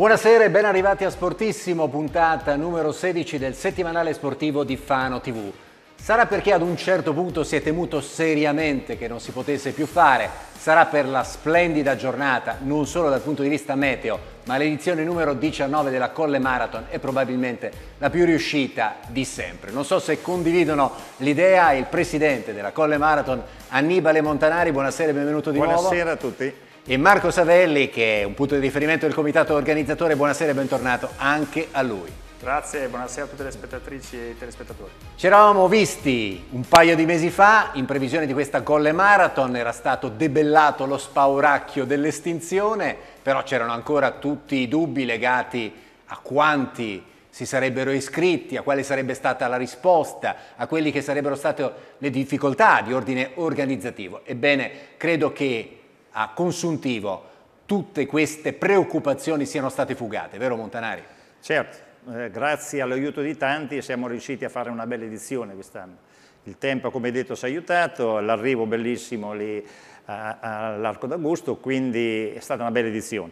Buonasera e ben arrivati a Sportissimo, puntata numero 16 del settimanale sportivo di Fano TV. Sarà perché ad un certo punto si è temuto seriamente che non si potesse più fare, sarà per la splendida giornata, non solo dal punto di vista meteo, ma l'edizione numero 19 della Colle Marathon è probabilmente la più riuscita di sempre. Non so se condividono l'idea il presidente della Colle Marathon, Annibale Montanari. Buonasera e benvenuto di Buonasera nuovo. Buonasera a tutti e Marco Savelli che è un punto di riferimento del comitato organizzatore. Buonasera e bentornato anche a lui. Grazie, buonasera a tutte le spettatrici e i telespettatori. Ci eravamo visti un paio di mesi fa, in previsione di questa Golle Marathon, era stato debellato lo spauracchio dell'estinzione, però c'erano ancora tutti i dubbi legati a quanti si sarebbero iscritti, a quale sarebbe stata la risposta, a quelle che sarebbero state le difficoltà di ordine organizzativo. Ebbene, credo che a consuntivo tutte queste preoccupazioni siano state fugate, vero Montanari? Certo, eh, grazie all'aiuto di tanti siamo riusciti a fare una bella edizione quest'anno. Il tempo, come detto, si è aiutato, l'arrivo bellissimo lì all'Arco d'Augusto, quindi è stata una bella edizione.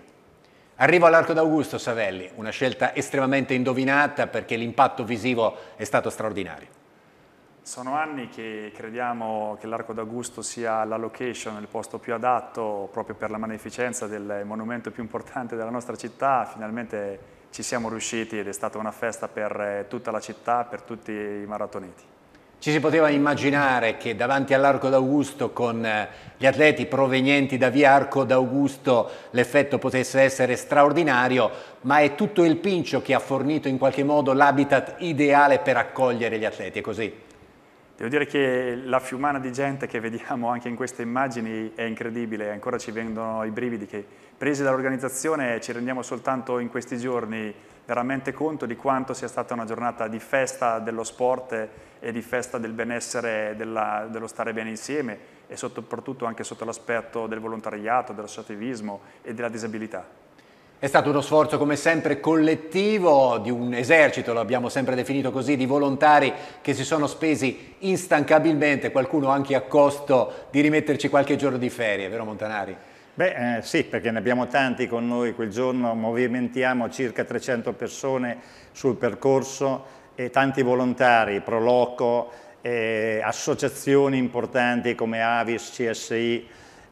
Arrivo all'Arco d'Augusto, Savelli, una scelta estremamente indovinata perché l'impatto visivo è stato straordinario. Sono anni che crediamo che l'Arco d'Augusto sia la location, il posto più adatto proprio per la magnificenza del monumento più importante della nostra città. Finalmente ci siamo riusciti ed è stata una festa per eh, tutta la città, per tutti i maratoneti. Ci si poteva immaginare che davanti all'Arco d'Augusto con eh, gli atleti provenienti da Via Arco d'Augusto l'effetto potesse essere straordinario, ma è tutto il Pincio che ha fornito in qualche modo l'habitat ideale per accogliere gli atleti, è così? Devo dire che la fiumana di gente che vediamo anche in queste immagini è incredibile, ancora ci vengono i brividi che presi dall'organizzazione ci rendiamo soltanto in questi giorni veramente conto di quanto sia stata una giornata di festa dello sport e di festa del benessere, della, dello stare bene insieme e soprattutto anche sotto l'aspetto del volontariato, dell'associativismo e della disabilità. È stato uno sforzo come sempre collettivo di un esercito, lo abbiamo sempre definito così, di volontari che si sono spesi instancabilmente, qualcuno anche a costo di rimetterci qualche giorno di ferie, vero Montanari? Beh eh, sì, perché ne abbiamo tanti con noi, quel giorno movimentiamo circa 300 persone sul percorso e tanti volontari, Proloco, eh, associazioni importanti come Avis, CSI,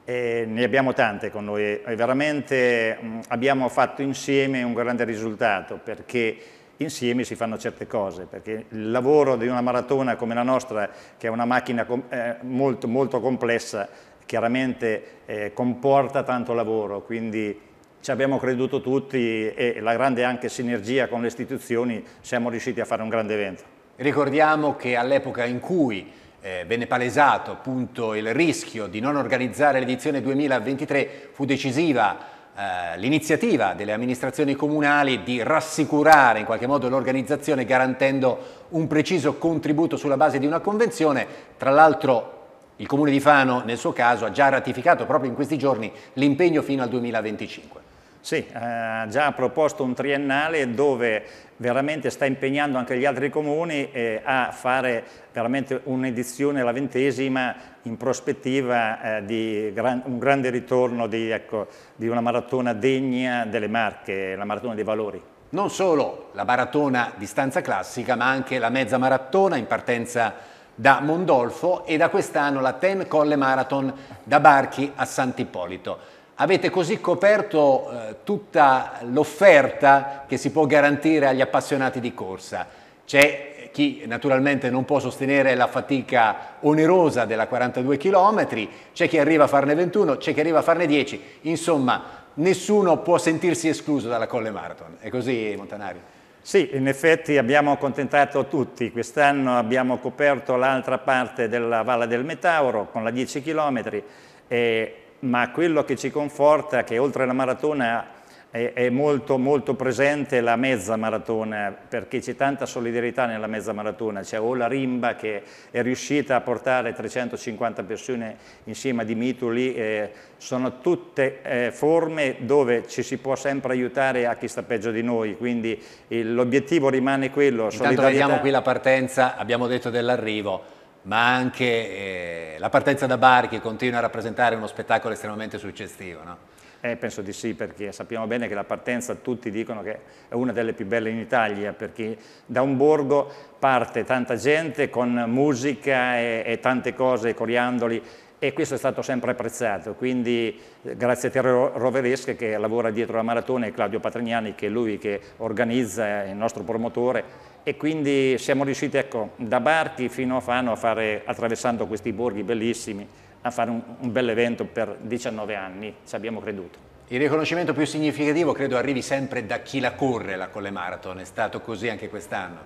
e ne abbiamo tante con noi e veramente mh, mm, abbiamo fatto insieme un grande risultato perché insieme si fanno certe cose, perché il lavoro di una maratona come la nostra, che è una macchina eh, molto, molto complessa, chiaramente eh, comporta tanto lavoro, quindi ci abbiamo creduto tutti e la grande anche sinergia con le istituzioni siamo riusciti a fare un grande evento. Ricordiamo che all'epoca in cui eh, venne palesato appunto il rischio di non organizzare l'edizione 2023, fu decisiva eh, l'iniziativa delle amministrazioni comunali di rassicurare in qualche modo l'organizzazione garantendo un preciso contributo sulla base di una convenzione. Tra l'altro il Comune di Fano nel suo caso ha già ratificato proprio in questi giorni l'impegno fino al 2025. Sì, ha eh, già proposto un triennale dove veramente sta impegnando anche gli altri comuni eh, a fare veramente un'edizione, la ventesima, in prospettiva eh, di gran, un grande ritorno di, ecco, di una maratona degna delle marche, la maratona dei valori. Non solo la maratona di stanza classica, ma anche la mezza maratona in partenza da Mondolfo e da quest'anno la Ten Colle Marathon da Barchi a Sant'Ippolito. Avete così coperto eh, tutta l'offerta che si può garantire agli appassionati di corsa. C'è chi naturalmente non può sostenere la fatica onerosa della 42 km, c'è chi arriva a farne 21, c'è chi arriva a farne 10, insomma nessuno può sentirsi escluso dalla Colle Marathon. È così Montanari? Sì, in effetti abbiamo accontentato tutti. Quest'anno abbiamo coperto l'altra parte della Valle del Metauro con la 10 km e ma quello che ci conforta è che oltre alla maratona è, molto, molto presente la mezza maratona, perché c'è tanta solidarietà nella mezza maratona, c'è Ola Rimba che è riuscita a portare 350 persone insieme a Dimitri lì, eh, sono tutte eh, forme dove ci si può sempre aiutare a chi sta peggio di noi, quindi l'obiettivo rimane quello. Intanto vediamo qui la partenza, abbiamo detto dell'arrivo, ma anche eh, la partenza da Bari che continua a rappresentare uno spettacolo estremamente successivo. No? Eh, penso di sì, perché sappiamo bene che la partenza tutti dicono che è una delle più belle in Italia, perché da un borgo parte tanta gente con musica e, e tante cose, coriandoli, e questo è stato sempre apprezzato, quindi eh, grazie a Terro Roveresche che lavora dietro la maratona e Claudio Patrignani che è lui che organizza, è il nostro promotore, e quindi siamo riusciti ecco, da Barchi fino a Fano a fare, attraversando questi borghi bellissimi, a fare un, un bel evento per 19 anni, ci abbiamo creduto. Il riconoscimento più significativo credo arrivi sempre da chi la corre la Colle Marathon, è stato così anche quest'anno.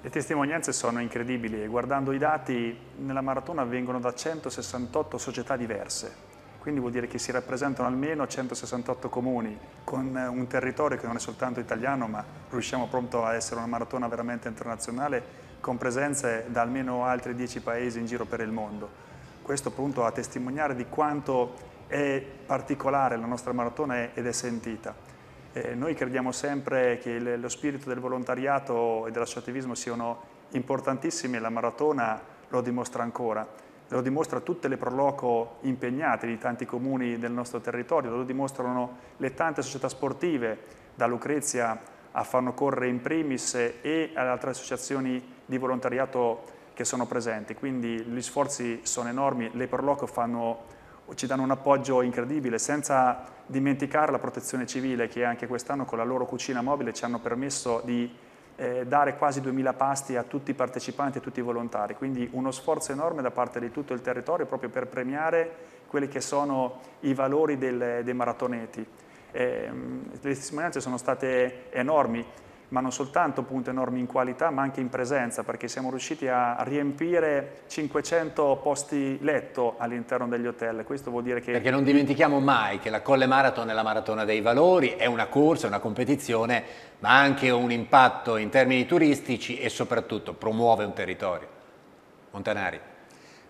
Le testimonianze sono incredibili e guardando i dati nella maratona vengono da 168 società diverse, quindi vuol dire che si rappresentano almeno 168 comuni con eh, un territorio che non è soltanto italiano ma riusciamo pronto a essere una maratona veramente internazionale con presenze da almeno altri 10 paesi in giro per il mondo. Questo appunto a testimoniare di quanto è particolare la nostra maratona ed è sentita. Eh, noi crediamo sempre che il, lo spirito del volontariato e dell'associativismo siano importantissimi e la maratona lo dimostra ancora lo dimostrano tutte le proloco impegnate di tanti comuni del nostro territorio, lo dimostrano le tante società sportive, da Lucrezia a Fanno Corre in primis e alle altre associazioni di volontariato che sono presenti, quindi gli sforzi sono enormi, le proloco fanno ci danno un appoggio incredibile, senza dimenticare la protezione civile che anche quest'anno con la loro cucina mobile ci hanno permesso di eh, dare quasi 2000 pasti a tutti i partecipanti e tutti i volontari, quindi uno sforzo enorme da parte di tutto il territorio proprio per premiare quelli che sono i valori del, dei maratoneti. Eh, le testimonianze sono state enormi, ma non soltanto punte enormi in qualità, ma anche in presenza, perché siamo riusciti a riempire 500 posti letto all'interno degli hotel. Questo vuol dire che... Perché non dimentichiamo mai che la Colle Marathon è la maratona dei valori, è una corsa, è una competizione, ma ha anche un impatto in termini turistici e soprattutto promuove un territorio. Montanari.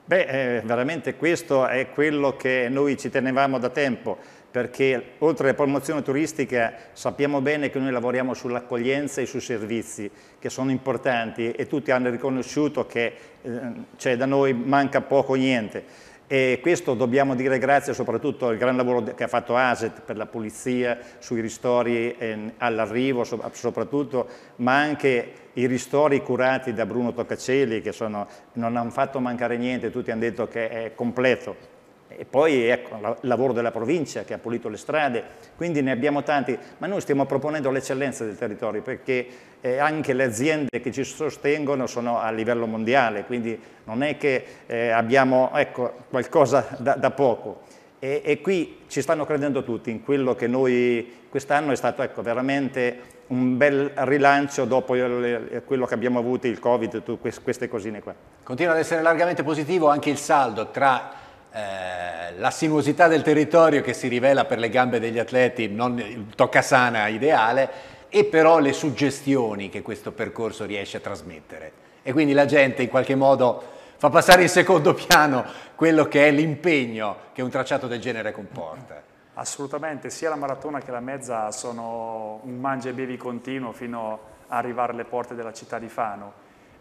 Beh, eh, veramente questo è quello che noi ci tenevamo da tempo perché oltre alla promozione turistica sappiamo bene che noi lavoriamo sull'accoglienza e sui servizi che sono importanti e tutti hanno riconosciuto che eh, cioè, da noi manca poco o niente e questo dobbiamo dire grazie soprattutto al gran lavoro che ha fatto ASET per la pulizia, sui ristori ehm, all'arrivo soprattutto, ma anche i ristori curati da Bruno Toccacelli che sono, non hanno fatto mancare niente, tutti hanno detto che è completo e poi ecco, il lavoro della provincia che ha pulito le strade, quindi ne abbiamo tanti, ma noi stiamo proponendo l'eccellenza del territorio perché eh, anche le aziende che ci sostengono sono a livello mondiale, quindi non è che eh, abbiamo ecco, qualcosa da, da poco. E, e, qui ci stanno credendo tutti in quello che noi quest'anno è stato ecco, veramente un bel rilancio dopo il, quello che abbiamo avuto, il Covid, tutte queste cosine qua. Continua ad essere largamente positivo anche il saldo tra eh, la sinuosità del territorio che si rivela per le gambe degli atleti non il toccasana ideale e però le suggestioni che questo percorso riesce a trasmettere. E quindi la gente in qualche modo fa passare in secondo piano quello che è l'impegno che un tracciato del genere comporta. Assolutamente, sia la maratona che la mezza sono un mangia e bevi continuo fino a arrivare alle porte della città di Fano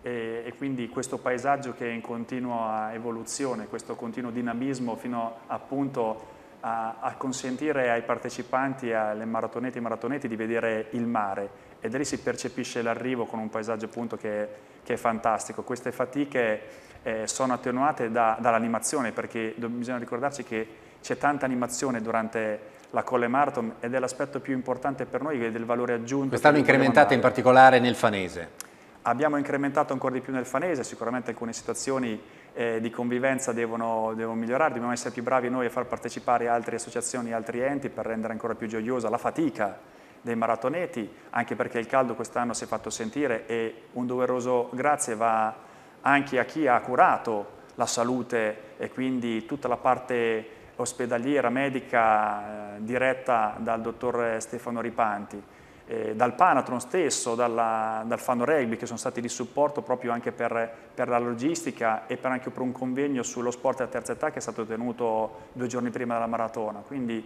e, e, quindi questo paesaggio che è in continua evoluzione, questo continuo dinamismo fino appunto a, a consentire ai partecipanti, alle maratonette e maratonette di vedere il mare e da lì si percepisce l'arrivo con un paesaggio appunto che, che è fantastico. Queste fatiche eh, sono attenuate da, dall'animazione perché do, bisogna ricordarci che c'è tanta animazione durante la Colle Marathon ed è l'aspetto più importante per noi del valore aggiunto. Quest'anno incrementata in particolare nel fanese abbiamo incrementato ancora di più nel fanese, sicuramente alcune situazioni eh, di convivenza devono, devono, migliorare, dobbiamo essere più bravi noi a far partecipare altre associazioni, altri enti per rendere ancora più gioiosa la fatica dei maratoneti, anche perché il caldo quest'anno si è fatto sentire e un doveroso grazie va anche a chi ha curato la salute e quindi tutta la parte ospedaliera, medica, eh, diretta dal dottor Stefano Ripanti eh, dal Panatron stesso, dalla, dal Fano Rugby, che sono stati di supporto proprio anche per, per la logistica e per anche per un convegno sullo sport a terza età che è stato tenuto due giorni prima della maratona. Quindi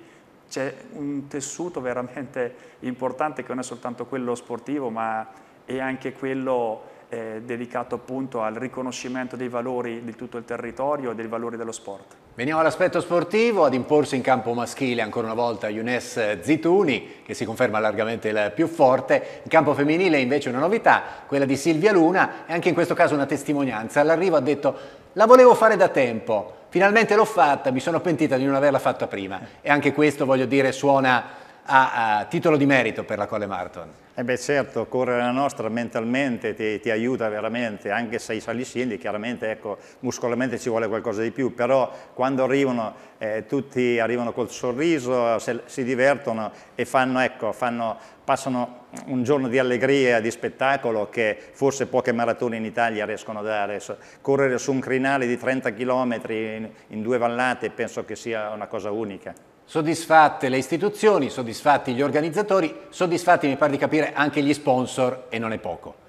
c'è un tessuto veramente importante che non è soltanto quello sportivo, ma è anche quello eh, dedicato appunto al riconoscimento dei valori di tutto il territorio e dei valori dello sport. Veniamo all'aspetto sportivo, ad imporsi in campo maschile ancora una volta Younes Zituni che si conferma largamente il più forte, in campo femminile invece una novità, quella di Silvia Luna e anche in questo caso una testimonianza, all'arrivo ha detto la volevo fare da tempo, finalmente l'ho fatta, mi sono pentita di non averla fatta prima e anche questo voglio dire suona a, a titolo di merito per la Colle Marton. Eh beh certo, correre la nostra mentalmente ti, ti aiuta veramente, anche se i saliscendi chiaramente ecco, muscolarmente ci vuole qualcosa di più, però quando arrivano eh, tutti arrivano col sorriso, se, si divertono e fanno, ecco, fanno, passano un giorno di allegria, di spettacolo che forse poche maratone in Italia riescono a dare. Correre su un crinale di 30 km in, in due vallate penso che sia una cosa unica. Soddisfatte le istituzioni, soddisfatti gli organizzatori, soddisfatti mi pare di capire anche gli sponsor e non è poco.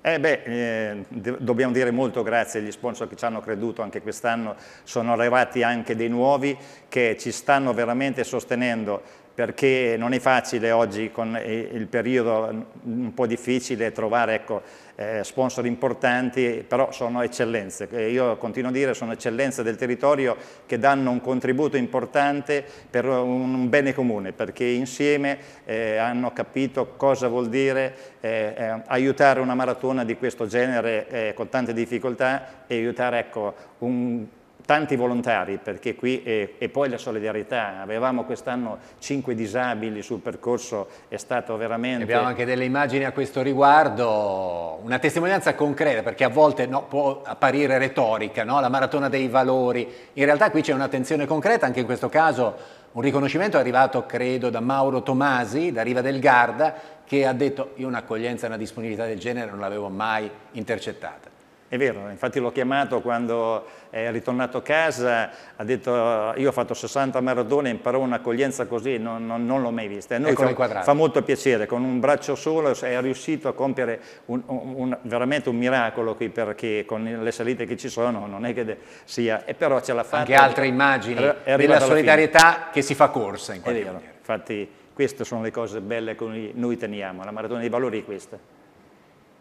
Eh beh, eh, dobbiamo dire molto grazie agli sponsor che ci hanno creduto anche quest'anno, sono arrivati anche dei nuovi che ci stanno veramente sostenendo perché non è facile oggi con eh, il periodo un po' difficile trovare ecco, eh, sponsor importanti, però sono eccellenze. Io continuo a dire sono eccellenze del territorio che danno un contributo importante per un bene comune, perché insieme eh, hanno capito cosa vuol dire eh, eh aiutare una maratona di questo genere eh, con tante difficoltà e aiutare ecco, un tanti volontari, perché qui eh, e poi la solidarietà, avevamo quest'anno cinque disabili sul percorso, è stato veramente... Abbiamo anche delle immagini a questo riguardo, una testimonianza concreta, perché a volte no, può apparire retorica, no? la maratona dei valori, in realtà qui c'è un'attenzione concreta, anche in questo caso un riconoscimento è arrivato, credo, da Mauro Tomasi, da Riva del Garda, che ha detto io un'accoglienza e una disponibilità del genere non l'avevo mai intercettata. È vero, infatti l'ho chiamato quando è ritornato a casa, ha detto io ho fatto 60 maratone, imparò un'accoglienza così, non, non, non l'ho mai vista. E noi fa, fa, molto piacere, con un braccio solo è riuscito a compiere un, un, veramente un miracolo qui perché con le salite che ci sono non è che sia, e però ce l'ha fatta. Anche altre immagini della solidarietà che si fa corsa in qualche è vero, Infatti queste sono le cose belle che noi teniamo, la maratona dei valori è questa.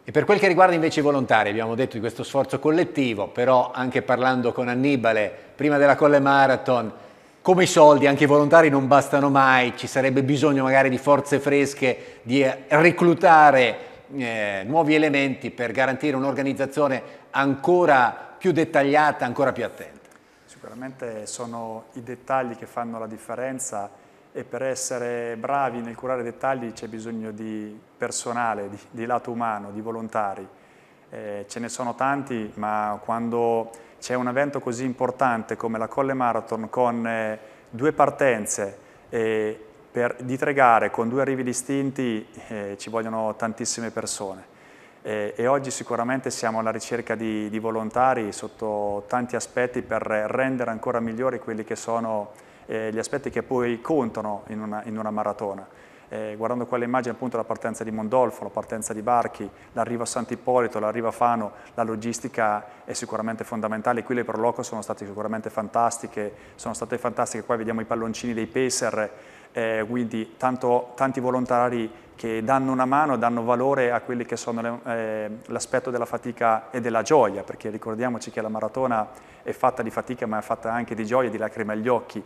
E per quel che riguarda invece i volontari, abbiamo detto di questo sforzo collettivo, però anche parlando con Annibale prima della Colle Marathon, come i soldi, anche i volontari non bastano mai, ci sarebbe bisogno magari di forze fresche, di eh, reclutare eh, nuovi elementi per garantire un'organizzazione ancora più dettagliata, ancora più attenta. Sicuramente sono i dettagli che fanno la differenza e per essere bravi nel curare dettagli c'è bisogno di personale, di, di lato umano, di volontari. Eh, ce ne sono tanti, ma quando c'è un evento così importante come la Colle Marathon con eh, due partenze eh, per, di tre gare con due arrivi distinti eh, ci vogliono tantissime persone. Eh, e oggi sicuramente siamo alla ricerca di, di volontari sotto tanti aspetti per rendere ancora migliori quelli che sono eh, gli aspetti che poi contano in una, in una maratona. Eh, guardando quelle immagini appunto la partenza di Mondolfo, la partenza di Barchi, l'arrivo a Sant'Ippolito, l'arrivo a Fano, la logistica è sicuramente fondamentale, qui le proloco sono state sicuramente fantastiche, sono state fantastiche, qua vediamo i palloncini dei Pacer, eh, quindi tanto, tanti volontari che danno una mano, danno valore a quelli che sono eh, l'aspetto eh, della fatica e della gioia, perché ricordiamoci che la maratona è fatta di fatica ma è fatta anche di gioia di lacrime agli occhi,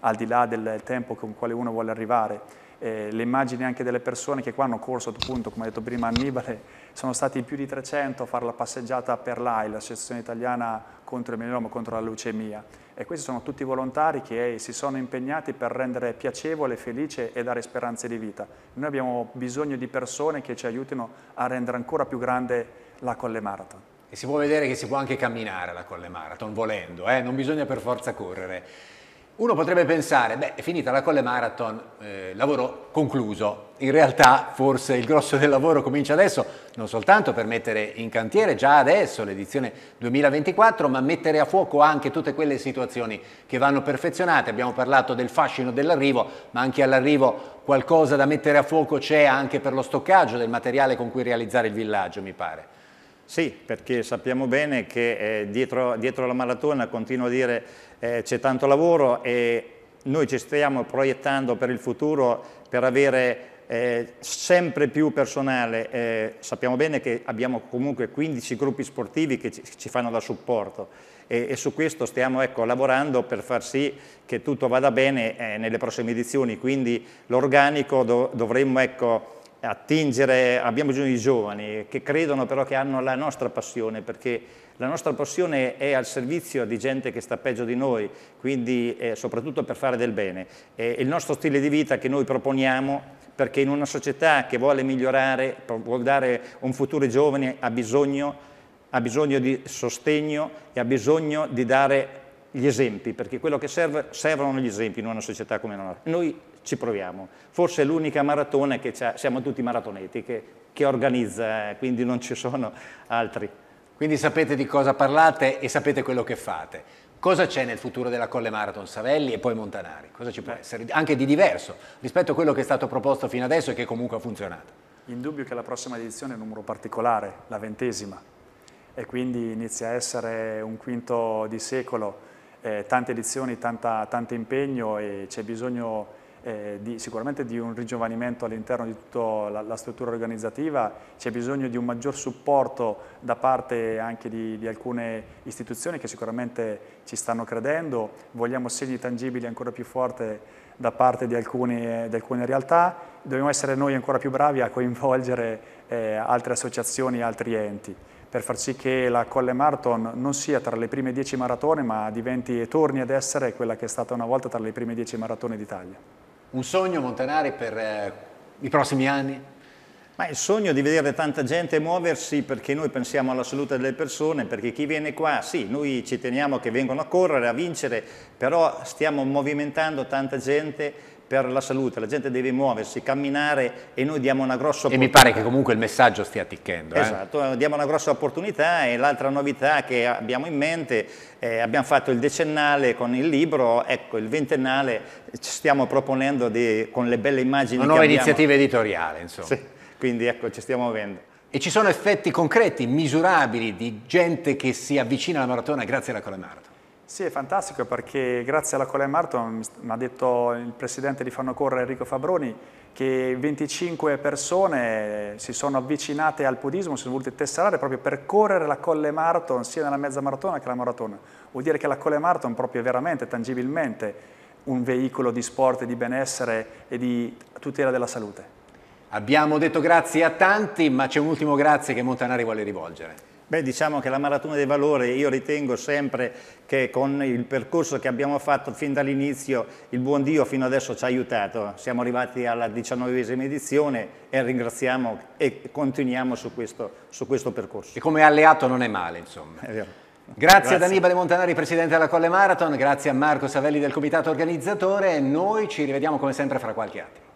al di là del tempo con quale uno vuole arrivare. Eh, le immagini anche delle persone che qua hanno corso, appunto, come ha detto prima Annibale, sono stati più di 300 a fare la passeggiata per l'AI, l'Associazione Italiana contro il Mieloma, contro la leucemia. E questi sono tutti volontari che si sono impegnati per rendere piacevole, felice e dare speranze di vita. Noi abbiamo bisogno di persone che ci aiutino a rendere ancora più grande la Colle Marathon. E si può vedere che si può anche camminare la Colle Marathon, volendo, eh? non bisogna per forza correre. Uno potrebbe pensare, beh, è finita la Colle Marathon, eh, lavoro concluso. In realtà forse il grosso del lavoro comincia adesso, non soltanto per mettere in cantiere già adesso l'edizione 2024, ma mettere a fuoco anche tutte quelle situazioni che vanno perfezionate. Abbiamo parlato del fascino dell'arrivo, ma anche all'arrivo qualcosa da mettere a fuoco c'è anche per lo stoccaggio del materiale con cui realizzare il villaggio, mi pare. Sì, perché sappiamo bene che eh, dietro, dietro la maratona, continuo a dire, eh, c'è tanto lavoro e noi ci stiamo proiettando per il futuro per avere eh, sempre più personale. Eh, sappiamo bene che abbiamo comunque 15 gruppi sportivi che ci, ci fanno da supporto e, e su questo stiamo ecco, lavorando per far sì che tutto vada bene eh, nelle prossime edizioni, quindi l'organico do, dovremmo ecco, attingere, abbiamo bisogno di giovani che credono però che hanno la nostra passione perché la nostra passione è al servizio di gente che sta peggio di noi, quindi eh, soprattutto per fare del bene. È il nostro stile di vita che noi proponiamo perché in una società che vuole migliorare, vuole dare un futuro ai giovani, ha bisogno, ha bisogno di sostegno e ha bisogno di dare gli esempi, perché quello che serve, servono gli esempi in una società come la nostra. Noi ci proviamo, forse è l'unica maratona che siamo tutti maratoneti, che, che organizza, eh, quindi non ci sono altri. Quindi sapete di cosa parlate e sapete quello che fate. Cosa c'è nel futuro della Colle Marathon Savelli e poi Montanari? Cosa ci può Beh. essere? Anche di diverso rispetto a quello che è stato proposto fino adesso e che comunque ha funzionato. Indubbio che la prossima edizione è un numero particolare, la ventesima, e quindi inizia a essere un quinto di secolo, eh, tante edizioni, tanta, tanto impegno e c'è bisogno eh, di, sicuramente di un rigiovanimento all'interno di tutta la, la, struttura organizzativa, c'è bisogno di un maggior supporto da parte anche di, di, alcune istituzioni che sicuramente ci stanno credendo, vogliamo segni tangibili ancora più forti da parte di, alcuni, di alcune realtà, dobbiamo essere noi ancora più bravi a coinvolgere eh, altre associazioni e altri enti per far sì che la Colle Marton non sia tra le prime 10 maratone ma diventi e torni ad essere quella che è stata una volta tra le prime 10 maratone d'Italia. Un sogno Montanari per eh, i prossimi anni? Ma il sogno di vedere tanta gente muoversi perché noi pensiamo alla salute delle persone, perché chi viene qua, sì, noi ci teniamo che vengano a correre, a vincere, però stiamo movimentando tanta gente per la salute, la gente deve muoversi, camminare e noi diamo una grossa opportunità. E mi pare che comunque il messaggio stia ticchendo. Eh? Esatto, eh, diamo una grossa opportunità e l'altra novità che abbiamo in mente, eh, abbiamo fatto il decennale con il libro, ecco il ventennale ci stiamo proponendo di, con le belle immagini. Una nuova iniziativa editoriale insomma. Sì, quindi ecco ci stiamo muovendo. E ci sono effetti concreti, misurabili, di gente che si avvicina alla maratona grazie alla Colomaraton? Sì, è fantastico perché grazie alla Colin Marton mi ha detto il presidente di Fanno Correre Enrico Fabroni che 25 persone si sono avvicinate al podismo, si sono volute tesserare proprio per correre la Colle Marton sia nella mezza maratona che la maratona. Vuol dire che la Colle Marton proprio veramente, tangibilmente, un veicolo di sport, di benessere e di tutela della salute. Abbiamo detto grazie a tanti, ma c'è un ultimo grazie che Montanari vuole rivolgere. Beh, diciamo che la maratona dei valori io ritengo sempre che con il percorso che abbiamo fatto fin dall'inizio il buon Dio fino adesso ci ha aiutato. Siamo arrivati alla diciannovesima edizione e ringraziamo e continuiamo su questo, su questo percorso. E come alleato non è male, insomma. È vero. Grazie, grazie, ad Annibale Montanari, presidente della Colle Marathon, grazie a Marco Savelli del comitato organizzatore. Noi ci rivediamo come sempre fra qualche attimo.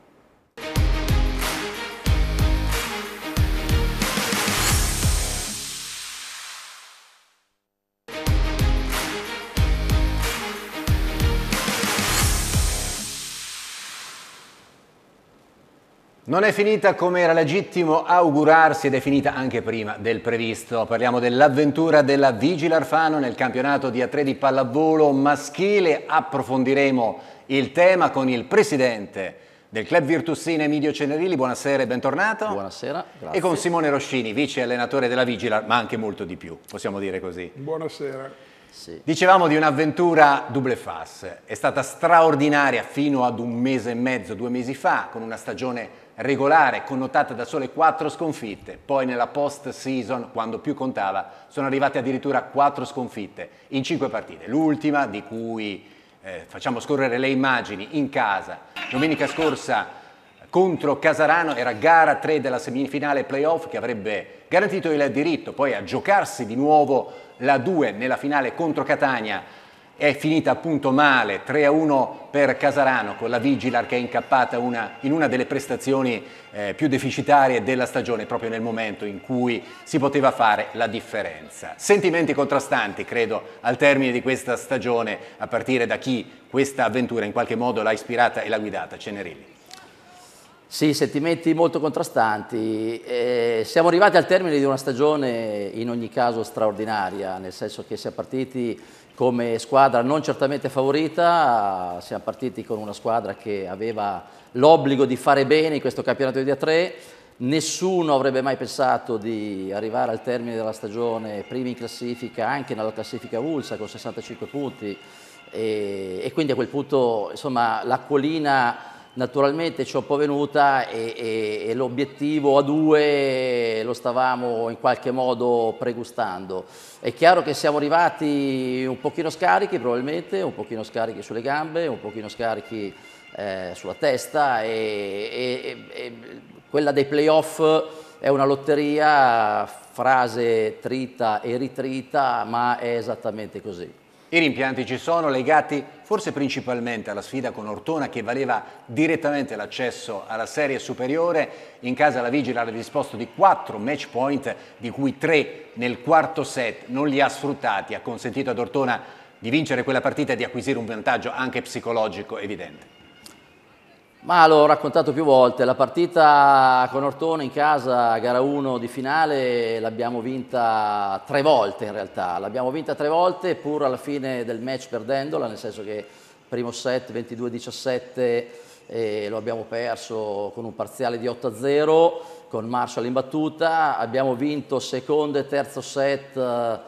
Non è finita come era legittimo augurarsi ed è finita anche prima del previsto. Parliamo dell'avventura della Vigila Arfano nel campionato di A3 di pallavolo maschile. Approfondiremo il tema con il presidente del club Virtussina Emidio Cenerilli. Buonasera e bentornato. Buonasera, grazie. E con Simone Roscini, vice allenatore della Vigilar, ma anche molto di più, possiamo dire così. Buonasera. Sì. Dicevamo di un'avventura double fast, è stata straordinaria fino ad un mese e mezzo, due mesi fa, con una stagione regolare connotata da sole quattro sconfitte, poi nella post season, quando più contava, sono arrivate addirittura quattro sconfitte in cinque partite, l'ultima di cui eh, facciamo scorrere le immagini in casa, domenica scorsa contro Casarano, era gara 3 della semifinale playoff che avrebbe garantito il diritto poi a giocarsi di nuovo la 2 nella finale contro Catania è finita appunto male, 3-1 per Casarano con la Vigilar che è incappata una, in una delle prestazioni eh, più deficitarie della stagione proprio nel momento in cui si poteva fare la differenza. Sentimenti contrastanti credo al termine di questa stagione a partire da chi questa avventura in qualche modo l'ha ispirata e l'ha guidata, Cenerilli. Sì, sentimenti molto contrastanti. Eh, siamo arrivati al termine di una stagione in ogni caso straordinaria, nel senso che siamo partiti come squadra non certamente favorita, siamo partiti con una squadra che aveva l'obbligo di fare bene in questo campionato di A3, nessuno avrebbe mai pensato di arrivare al termine della stagione primi in classifica, anche nella classifica Vulsa con 65 punti e, e quindi a quel punto l'acquolina Naturalmente ci ho povenuta e, e, e l'obiettivo a due lo stavamo in qualche modo pregustando. È chiaro che siamo arrivati un pochino scarichi probabilmente, un pochino scarichi sulle gambe, un pochino scarichi eh, sulla testa e, e quella dei playoff è una lotteria, frase trita e ritrita, ma è esattamente così. I rimpianti ci sono legati forse principalmente alla sfida con Ortona che valeva direttamente l'accesso alla serie superiore. In casa la Vigila ha disposto di quattro match point, di cui tre nel quarto set, non li ha sfruttati, ha consentito ad Ortona di vincere quella partita e di acquisire un vantaggio anche psicologico evidente. Ma l'ho raccontato più volte, la partita con Ortone in casa, gara 1 di finale, l'abbiamo vinta tre volte in realtà, l'abbiamo vinta tre volte pur alla fine del match perdendola, nel senso che primo set 22-17 eh, lo abbiamo perso con un parziale di 8-0, con Marshall in battuta, abbiamo vinto secondo e terzo set eh,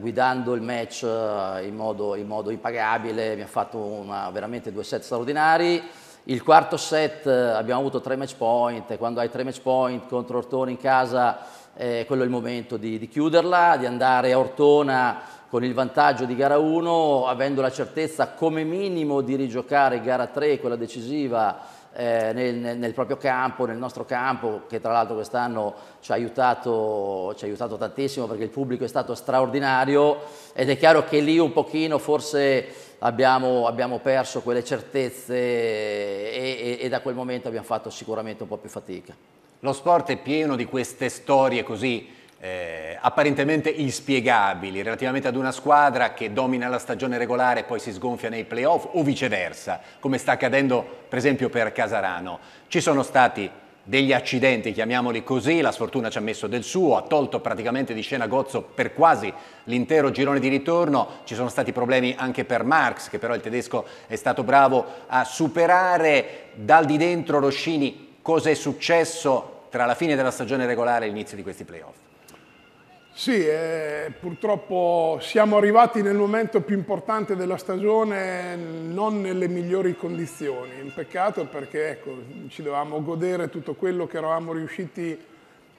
guidando il match eh, in, modo, in modo impagabile, abbiamo fatto una, veramente due set straordinari il quarto set eh, abbiamo avuto tre match point, quando hai tre match point contro Ortona in casa eh, quello è il momento di, di, chiuderla, di andare a Ortona con il vantaggio di gara 1, avendo la certezza come minimo di rigiocare gara 3, quella decisiva, eh, nel, nel, proprio campo, nel nostro campo, che tra l'altro quest'anno ci ha, aiutato, ci ha aiutato tantissimo perché il pubblico è stato straordinario ed è chiaro che lì un pochino forse abbiamo, abbiamo perso quelle certezze e, e, e da quel momento abbiamo fatto sicuramente un po' più fatica. Lo sport è pieno di queste storie così eh, apparentemente inspiegabili relativamente ad una squadra che domina la stagione regolare e poi si sgonfia nei playoff o viceversa, come sta accadendo per esempio per Casarano. Ci sono stati degli accidenti, chiamiamoli così, la sfortuna ci ha messo del suo, ha tolto praticamente di scena Gozzo per quasi l'intero girone di ritorno, ci sono stati problemi anche per Marx, che però il tedesco è stato bravo a superare dal di dentro Roscini, cosa è successo tra la fine della stagione regolare e l'inizio di questi playoff? Sì, eh, purtroppo siamo arrivati nel momento più importante della stagione non nelle migliori condizioni, un peccato perché ecco, ci dovevamo godere tutto quello che eravamo riusciti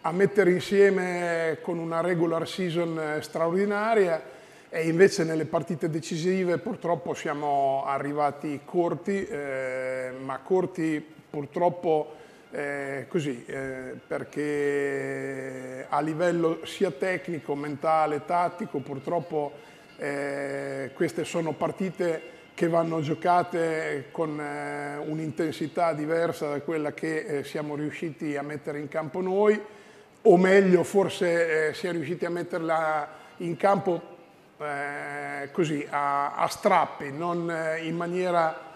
a mettere insieme con una regular season eh, straordinaria e invece nelle partite decisive purtroppo siamo arrivati corti, eh, ma corti purtroppo eh, così, eh, perché a livello sia tecnico, mentale, tattico, purtroppo eh, queste sono partite che vanno giocate con eh, un'intensità diversa da quella che eh, siamo riusciti a mettere in campo noi, o meglio forse eh, si è riusciti a metterla in campo così, a, a, strappi, non in maniera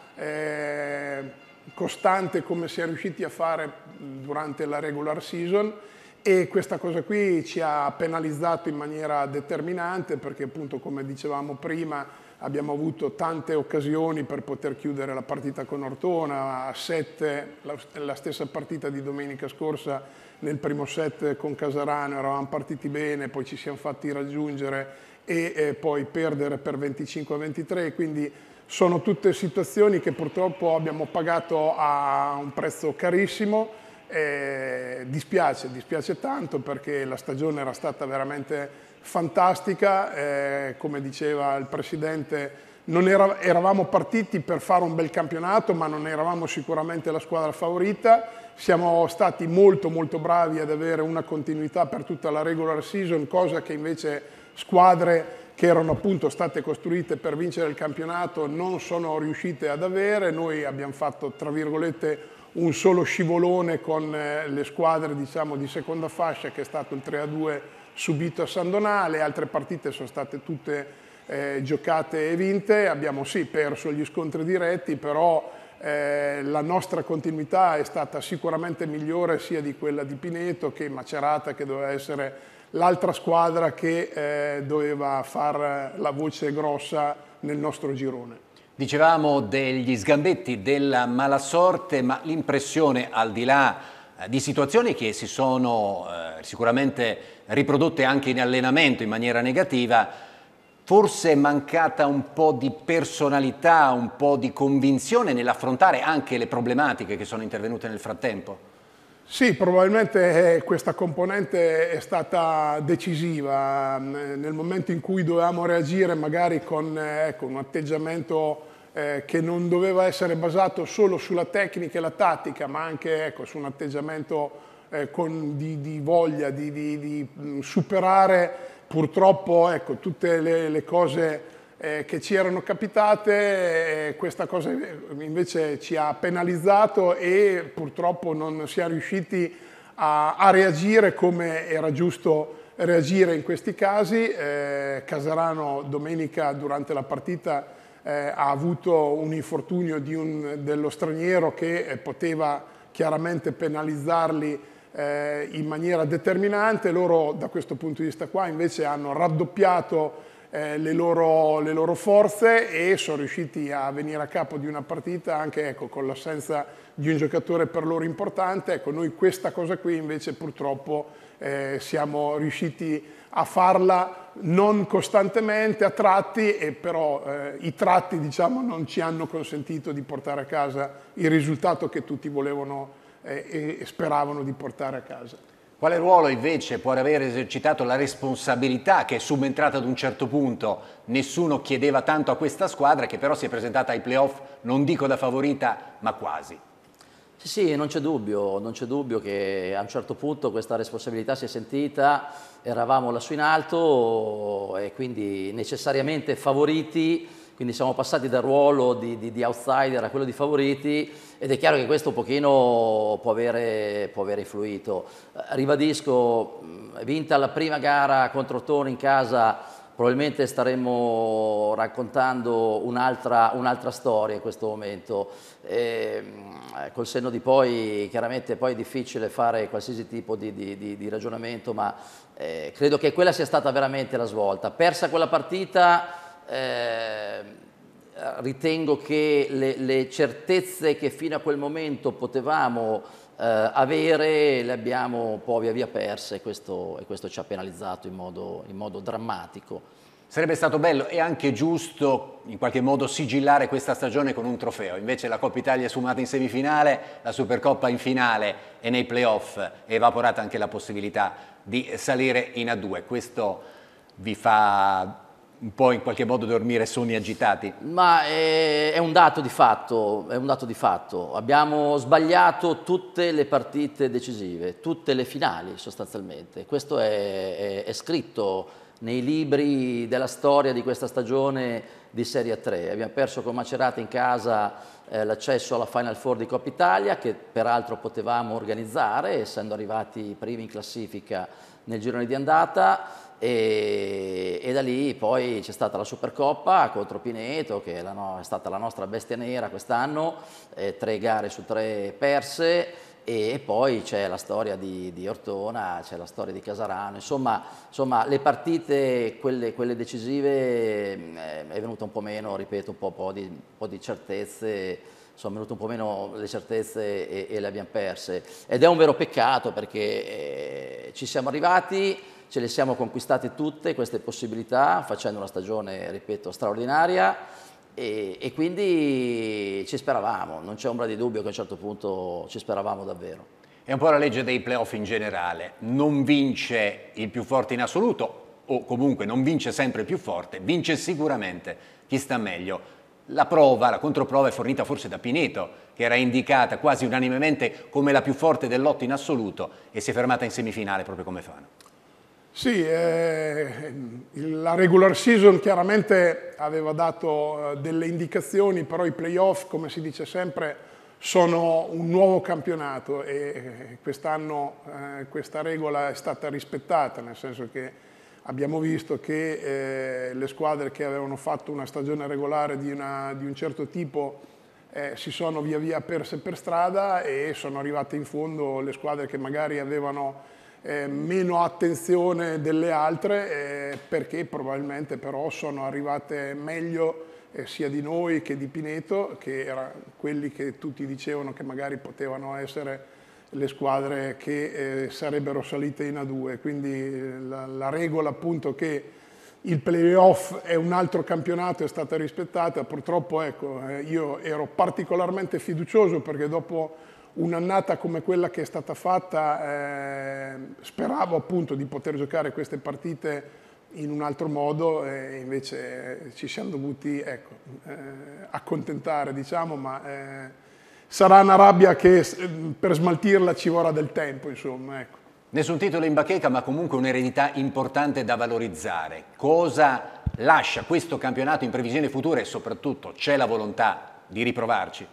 costante come si è riusciti a fare durante la regular season e questa cosa qui ci ha penalizzato in maniera determinante perché appunto come dicevamo prima abbiamo avuto tante occasioni per poter chiudere la partita con Ortona, a 7 la, stessa partita di domenica scorsa nel primo set con Casarano, eravamo partiti bene, poi ci siamo fatti raggiungere e eh, poi perdere per 25-23, quindi sono tutte situazioni che purtroppo abbiamo pagato a un prezzo carissimo. E dispiace, dispiace tanto perché la stagione era stata veramente fantastica. E eh, come diceva il Presidente, era, eravamo partiti per fare un bel campionato, ma non eravamo sicuramente la squadra favorita. Siamo stati molto molto bravi ad avere una continuità per tutta la regular season, cosa che invece squadre che erano appunto state costruite per vincere il campionato non sono riuscite ad avere, noi abbiamo fatto tra virgolette un solo scivolone con eh, le squadre diciamo, di seconda fascia che è stato il 3-2 subito a San Donà, le altre partite sono state tutte eh, giocate e vinte, abbiamo sì perso gli scontri diretti, però eh, la nostra continuità è stata sicuramente migliore sia di quella di Pineto che Macerata che doveva essere l'altra squadra che eh, doveva far la voce grossa nel nostro girone. Dicevamo degli sgambetti, della malasorte, ma l'impressione al di là eh, di situazioni che si sono eh, sicuramente riprodotte anche in allenamento in maniera negativa, forse è mancata un po' di personalità, un po' di convinzione nell'affrontare anche le problematiche che sono intervenute nel frattempo? Sì, probabilmente eh, questa componente è stata decisiva mm, eh, nel momento in cui dovevamo reagire magari con eh, ecco, un atteggiamento eh, che non doveva essere basato solo sulla tecnica e la tattica, ma anche ecco, su un atteggiamento eh, con, di, di, voglia di, di, di mm, superare purtroppo ecco, tutte le, le cose eh, che ci erano capitate, eh, questa cosa invece ci ha penalizzato e purtroppo non si è riusciti a, a reagire come era giusto reagire in questi casi. Eh, Caserano domenica durante la partita eh, ha avuto un infortunio un, dello straniero che eh, poteva chiaramente penalizzarli eh, in maniera determinante. Loro da questo punto di vista qua invece hanno raddoppiato eh, le, loro, le, loro, forze e sono riusciti a venire a capo di una partita anche ecco, con l'assenza di un giocatore per loro importante. Ecco, noi questa cosa qui invece purtroppo eh, siamo riusciti a farla non costantemente a tratti, e però eh, i tratti diciamo, non ci hanno consentito di portare a casa il risultato che tutti volevano eh, e speravano di portare a casa. Quale ruolo invece può aver esercitato la responsabilità che è subentrata ad un certo punto? Nessuno chiedeva tanto a questa squadra che però si è presentata ai playoff, non dico da favorita, ma quasi. Sì, sì, non c'è dubbio, non c'è dubbio, che a un certo punto questa responsabilità si è sentita, eravamo lassù in alto e quindi necessariamente favoriti quindi siamo passati dal ruolo di, di, di, outsider a quello di favoriti ed è chiaro che questo un pochino può avere, può avere influito. Eh, ribadisco, vinta la prima gara contro Toni in casa, probabilmente staremmo raccontando un'altra, un storia in questo momento. E, col senno di poi, chiaramente poi è difficile fare qualsiasi tipo di, di, di ragionamento, ma eh, credo che quella sia stata veramente la svolta. Persa quella partita eh, ritengo che le, le, certezze che fino a quel momento potevamo eh, avere le abbiamo poi via via perse e questo, e questo ci ha penalizzato in modo, in modo drammatico. Sarebbe stato bello e anche giusto in qualche modo sigillare questa stagione con un trofeo. Invece la Coppa Italia è sfumata in semifinale, la Supercoppa in finale e nei playoff è evaporata anche la possibilità di salire in A2. Questo vi fa un po' in qualche modo dormire sonni agitati? Ma è, eh, è, un dato di fatto, è un dato di fatto. Abbiamo sbagliato tutte le partite decisive, tutte le finali sostanzialmente. Questo è, è, è scritto nei libri della storia di questa stagione di Serie 3. Abbiamo perso con Macerata in casa eh, l'accesso alla Final Four di Coppa Italia, che peraltro potevamo organizzare, essendo arrivati primi in classifica nel girone di andata. E, e, da lì poi c'è stata la Supercoppa contro Pineto che è, la no, è stata la nostra bestia nera quest'anno, eh, tre gare su tre perse e, e poi c'è la storia di, di Ortona, c'è la storia di Casarano, insomma, insomma le partite, quelle, quelle decisive eh, è venuto un po' meno, ripeto, un po', un po, di, un po di certezze sono venute un po' meno le certezze e, e, le abbiamo perse ed è un vero peccato perché eh, ci siamo arrivati ce le siamo conquistate tutte queste possibilità facendo una stagione, ripeto, straordinaria e, e quindi ci speravamo, non c'è ombra di dubbio che a un certo punto ci speravamo davvero. È un po' la legge dei playoff in generale, non vince il più forte in assoluto o comunque non vince sempre il più forte, vince sicuramente chi sta meglio. La prova, la controprova è fornita forse da Pineto, che era indicata quasi unanimemente come la più forte dell'otto in assoluto e si è fermata in semifinale proprio come Fano. Sì, eh, la regular season chiaramente aveva dato eh, delle indicazioni, però i playoff, come si dice sempre, sono un nuovo campionato e eh, quest'anno eh, questa regola è stata rispettata, nel senso che abbiamo visto che eh, le squadre che avevano fatto una stagione regolare di, una, di un certo tipo eh, si sono via via perse per strada e sono arrivate in fondo le squadre che magari avevano eh, meno attenzione delle altre eh, perché probabilmente però sono arrivate meglio eh, sia di noi che di Pineto, che erano quelli che tutti dicevano che magari potevano essere le squadre che eh, sarebbero salite in A2. Quindi eh, la, la regola appunto che il playoff è un altro campionato, è stata rispettata. Purtroppo ecco, io ero particolarmente fiducioso perché dopo un'annata come quella che è stata fatta eh, speravo appunto di poter giocare queste partite in un altro modo e invece eh, ci siamo dovuti ecco, eh, accontentare diciamo ma eh, sarà una rabbia che eh, per smaltirla ci vorrà del tempo insomma ecco. Nessun titolo in bacheca ma comunque un'eredità importante da valorizzare. Cosa lascia questo campionato in previsione future e soprattutto c'è la volontà di riprovarci?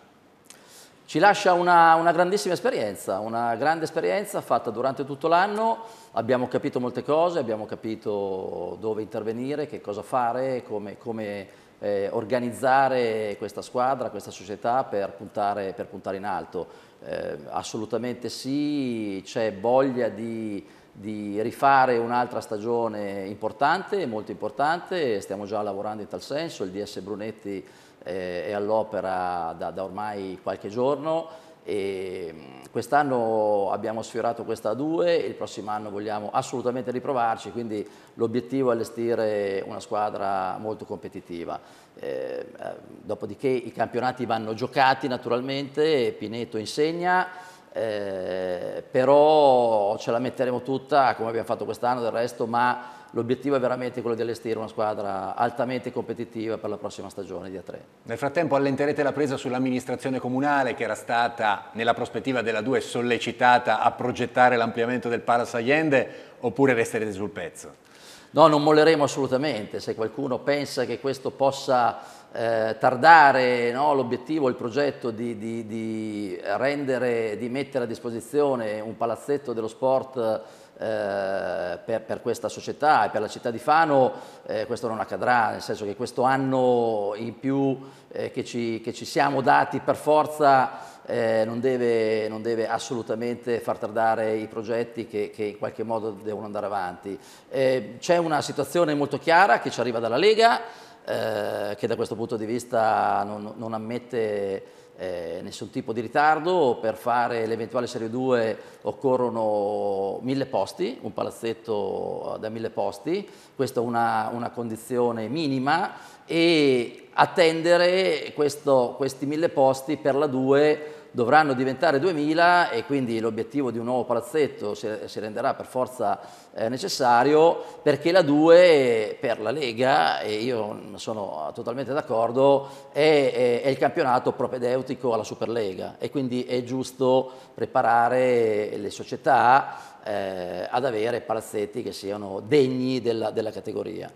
Ci lascia una, una grandissima esperienza, una grande esperienza fatta durante tutto l'anno, abbiamo capito molte cose, abbiamo capito dove intervenire, che cosa fare, come, come eh, organizzare questa squadra, questa società per puntare, per puntare in alto. Eh, assolutamente sì, c'è voglia di, di rifare un'altra stagione importante, molto importante, stiamo già lavorando in tal senso, il DS Brunetti eh, è all'opera da, da, ormai qualche giorno mm, quest'anno abbiamo sfiorato questa a due, il prossimo anno vogliamo assolutamente riprovarci, quindi l'obiettivo è allestire una squadra molto competitiva. Eh, eh dopodiché i campionati vanno giocati naturalmente, Pineto insegna, eh, però ce la metteremo tutta come abbiamo fatto quest'anno del resto, ma l'obiettivo è veramente quello di allestire una squadra altamente competitiva per la prossima stagione di A3. Nel frattempo allenterete la presa sull'amministrazione comunale che era stata nella prospettiva della 2 sollecitata a progettare l'ampliamento del Palas Allende oppure resterete sul pezzo? No, non molleremo assolutamente, se qualcuno pensa che questo possa eh, tardare no, l'obiettivo, il progetto di, di, di, rendere, di mettere a disposizione un palazzetto dello sport eh, per, per, questa società e per la città di Fano eh, questo non accadrà, nel senso che questo anno in più eh, che, ci, che, ci, siamo dati per forza eh, non deve, non, deve, assolutamente far tardare i progetti che, che in qualche modo devono andare avanti. Eh, c'è una situazione molto chiara che ci arriva dalla Lega, che da questo punto di vista non, non ammette eh, nessun tipo di ritardo, per fare l'eventuale serie 2 occorrono mille posti, un palazzetto da mille posti, questa è una, una condizione minima e attendere questo, questi mille posti per la 2 dovranno diventare 2000 e quindi l'obiettivo di un nuovo palazzetto si renderà per forza eh, necessario perché la 2 per la Lega, e io sono totalmente d'accordo, è, è, il campionato propedeutico alla Superlega e quindi è giusto preparare le società eh, ad avere palazzetti che siano degni della, della categoria.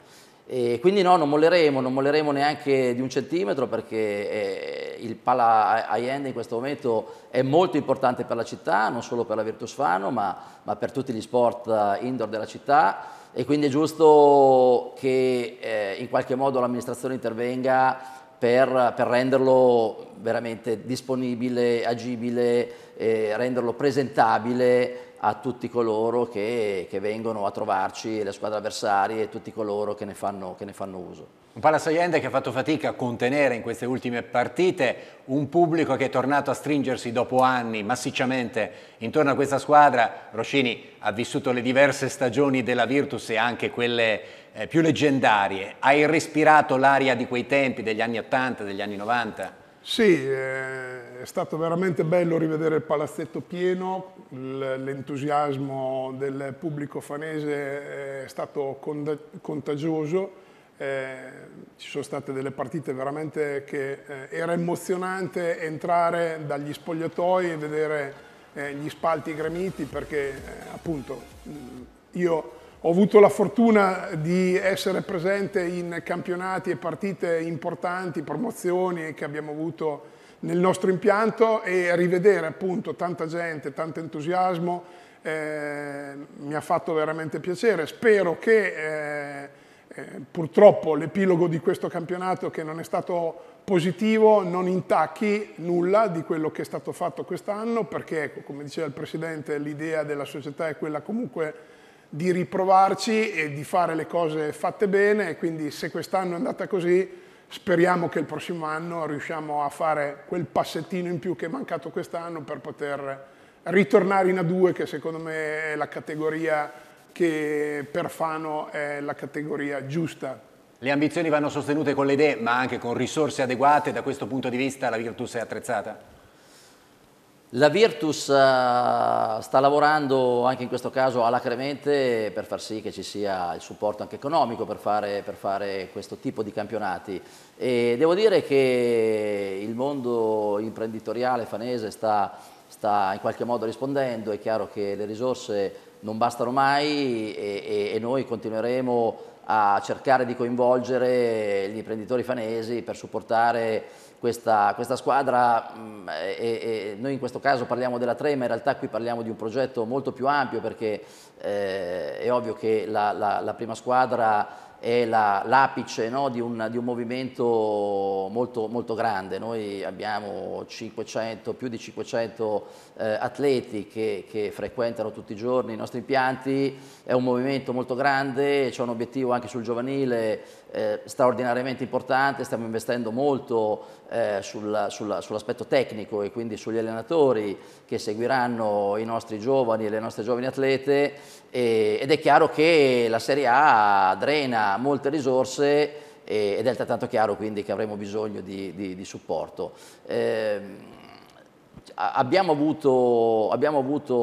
E quindi no, non molleremo, non molleremo neanche di un centimetro perché eh, il pala high-end in questo momento è molto importante per la città, non solo per la Virtus Fano, ma, ma per tutti gli sport eh, indoor della città e quindi è giusto che eh, in qualche modo l'amministrazione intervenga per, per, renderlo veramente disponibile, agibile, eh, renderlo presentabile a tutti coloro che, che vengono a trovarci, le squadre avversarie e tutti coloro che ne fanno, che ne fanno uso. Un Palasaiende che ha fatto fatica a contenere in queste ultime partite un pubblico che è tornato a stringersi dopo anni massicciamente intorno a questa squadra. Roscini ha vissuto le diverse stagioni della Virtus e anche quelle eh, più leggendarie. Hai respirato l'aria di quei tempi, degli anni 80, degli anni 90? Sì, eh, è stato veramente bello rivedere il palazzetto pieno, l'entusiasmo del pubblico fanese è stato contagioso, eh, ci sono state delle partite veramente che eh, era emozionante entrare dagli spogliatoi e vedere eh, gli spalti gremiti perché appunto mm, io ho avuto la fortuna di essere presente in campionati e partite importanti, promozioni che abbiamo avuto nel nostro impianto e rivedere appunto tanta gente, tanto entusiasmo eh, mi ha fatto veramente piacere. Spero che eh, eh, purtroppo l'epilogo di questo campionato che non è stato positivo non intacchi nulla di quello che è stato fatto quest'anno perché ecco, come diceva il Presidente l'idea della società è quella comunque di riprovarci e di fare le cose fatte bene e quindi se quest'anno è andata così speriamo che il prossimo anno riusciamo a fare quel passettino in più che è mancato quest'anno per poter ritornare in A2 che secondo me è la categoria che per Fano è la categoria giusta. Le ambizioni vanno sostenute con le idee ma anche con risorse adeguate, da questo punto di vista la Virtus è attrezzata? La Virtus eh, sta lavorando anche in questo caso alacremente per far sì che ci sia il supporto anche economico per fare, per fare questo tipo di campionati e devo dire che il mondo imprenditoriale fanese sta, sta in qualche modo rispondendo, è chiaro che le risorse non bastano mai e, e, e noi continueremo a cercare di coinvolgere gli imprenditori fanesi per supportare questa, questa squadra, mh, mm, e, e noi in questo caso parliamo della 3, ma in realtà qui parliamo di un progetto molto più ampio perché eh, è ovvio che la, la, la prima squadra è l'apice la, no, di, di, un, movimento molto, molto grande. Noi abbiamo 500, più di 500 eh, atleti che, che, frequentano tutti i giorni i nostri impianti, è un movimento molto grande, c'è un obiettivo anche sul giovanile eh, straordinariamente importante, stiamo investendo molto eh, sull'aspetto sulla, sull tecnico e quindi sugli allenatori che seguiranno i nostri giovani e le nostre giovani atlete e, ed è chiaro che la Serie A drena molte risorse ed è altrettanto chiaro quindi che avremo bisogno di, di, di supporto. Ehm, Abbiamo avuto, abbiamo avuto,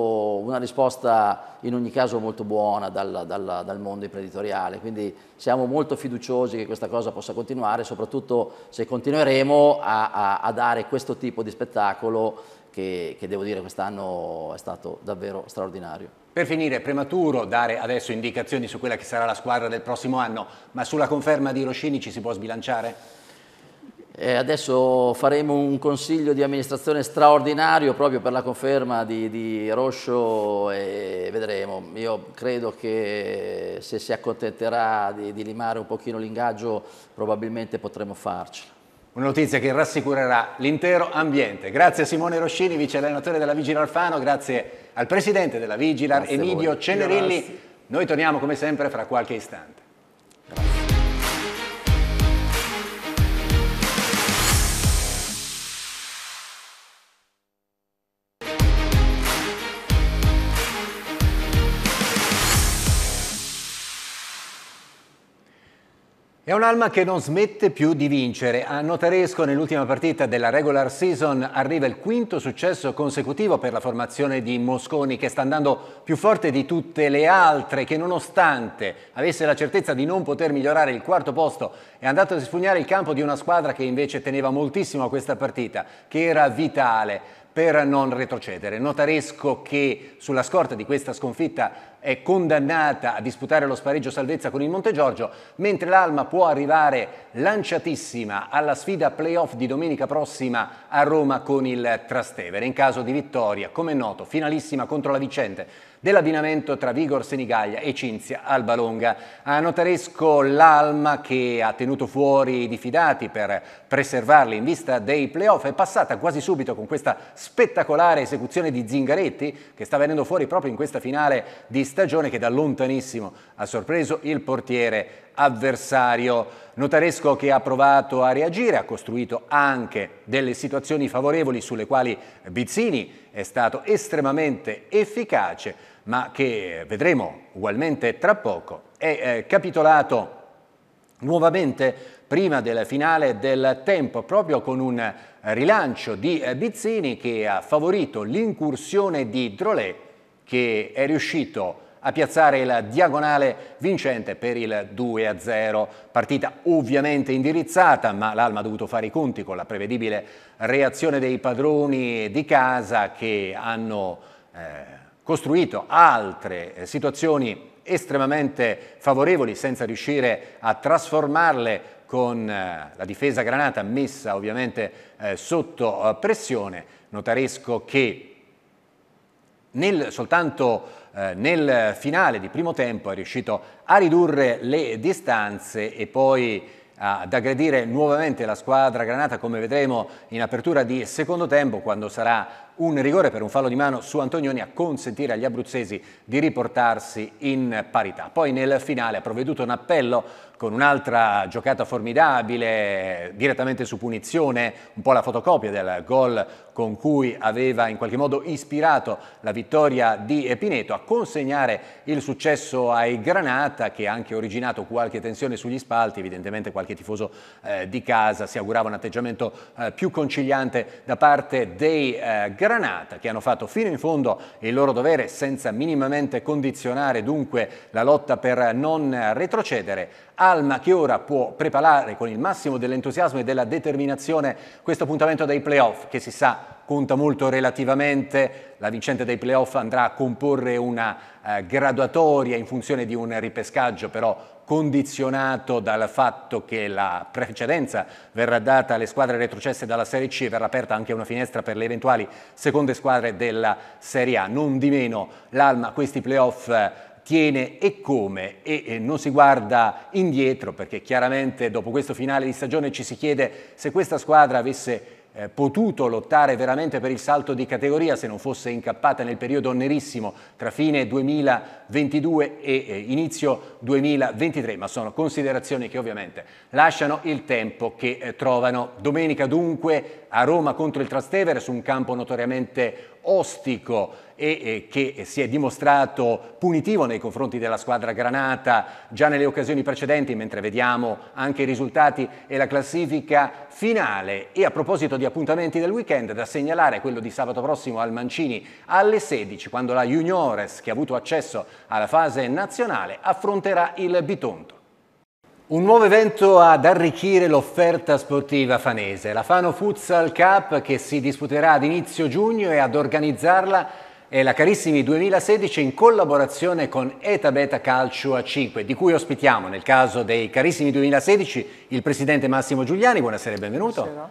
una risposta in ogni caso molto buona dal, dal, dal, mondo imprenditoriale, quindi siamo molto fiduciosi che questa cosa possa continuare, soprattutto se continueremo a, a, a dare questo tipo di spettacolo che, che devo dire quest'anno è stato davvero straordinario. Per finire, è prematuro dare adesso indicazioni su quella che sarà la squadra del prossimo anno, ma sulla conferma di Roscini ci si può sbilanciare? adesso faremo un consiglio di amministrazione straordinario proprio per la conferma di, di Roscio e vedremo. Io credo che se si accontenterà di, di limare un pochino l'ingaggio probabilmente potremo farcela. Una notizia che rassicurerà l'intero ambiente. Grazie a Simone Roscini, vice allenatore della Vigila Alfano, grazie al presidente della Vigilar, Emidio Cenerilli. Noi torniamo come sempre fra qualche istante. È un'Alma che non smette più di vincere. A Notaresco nell'ultima partita della regular season arriva il quinto successo consecutivo per la formazione di Mosconi che sta andando più forte di tutte le altre che nonostante avesse la certezza di non poter migliorare il quarto posto è andato a spugnare il campo di una squadra che invece teneva moltissimo a questa partita, che era vitale per non retrocedere. Notaresco che sulla scorta di questa sconfitta è condannata a disputare lo spareggio salvezza con il Monte Giorgio, mentre l'Alma può arrivare lanciatissima alla sfida playoff di domenica prossima a Roma con il Trastevere. In caso di vittoria, come è noto, finalissima contro la Vicente dell'abbinamento tra Vigor Senigaglia e Cinzia Albalonga. A notaresco l'Alma che ha tenuto fuori i diffidati per preservarli in vista dei playoff è passata quasi subito con questa spettacolare esecuzione di Zingaretti che sta venendo fuori proprio in questa finale di stagione che da lontanissimo ha sorpreso il portiere avversario. Notaresco che ha provato a reagire, ha costruito anche delle situazioni favorevoli sulle quali Bizzini è stato estremamente efficace ma che vedremo ugualmente tra poco, è eh, capitolato nuovamente prima del finale del tempo, proprio con un rilancio di eh, Bizzini che ha favorito l'incursione di Drolet che è riuscito a piazzare il diagonale vincente per il 2-0. Partita ovviamente indirizzata, ma l'Alma ha dovuto fare i conti con la prevedibile reazione dei padroni di casa che hanno eh, costruito altre eh, situazioni estremamente favorevoli senza riuscire a trasformarle con eh, la difesa granata messa ovviamente eh, sotto pressione. Notaresco che nel, soltanto nel finale di primo tempo è riuscito a ridurre le distanze e poi ad aggredire nuovamente la squadra granata come vedremo in apertura di secondo tempo quando sarà un rigore per un fallo di mano su Antonioni a consentire agli abruzzesi di riportarsi in parità. Poi nel finale ha provveduto un appello con un'altra giocata formidabile direttamente su punizione, un po' la fotocopia del gol con cui aveva in qualche modo ispirato la vittoria di Pineto a consegnare il successo ai Granata che ha anche originato qualche tensione sugli spalti, evidentemente qualche tifoso eh, di casa si augurava un atteggiamento eh, più conciliante da parte dei eh, Granata che hanno fatto fino in fondo il loro dovere senza minimamente condizionare dunque la lotta per non retrocedere Alma che ora può preparare con il massimo dell'entusiasmo e della determinazione questo appuntamento dei playoff che si sa conta molto relativamente, la vincente dei playoff andrà a comporre una eh, graduatoria in funzione di un ripescaggio però condizionato dal fatto che la precedenza verrà data alle squadre retrocesse dalla Serie C e verrà aperta anche una finestra per le eventuali seconde squadre della Serie A. Non di meno l'Alma questi playoff eh, tiene e come e, e non si guarda indietro perché chiaramente dopo questo finale di stagione ci si chiede se questa squadra avesse eh, potuto lottare veramente per il salto di categoria se non fosse incappata nel periodo nerissimo tra fine 2022 e eh, inizio 2023, ma sono considerazioni che ovviamente lasciano il tempo che eh, trovano. Domenica dunque a Roma contro il Trastevere su un campo notoriamente ostico e che si è dimostrato punitivo nei confronti della squadra granata già nelle occasioni precedenti, mentre vediamo anche i risultati e la classifica finale. E a proposito di appuntamenti del weekend, da segnalare quello di sabato prossimo al Mancini alle 16, quando la Juniores, che ha avuto accesso alla fase nazionale, affronterà il Bitonto. Un nuovo evento ad arricchire l'offerta sportiva fanese, la Fano Futsal Cup che si disputerà ad inizio giugno e ad organizzarla è la Carissimi 2016 in collaborazione con Eta Beta Calcio A5, di cui ospitiamo nel caso dei Carissimi 2016 il presidente Massimo Giuliani, buonasera e benvenuto. Buonasera.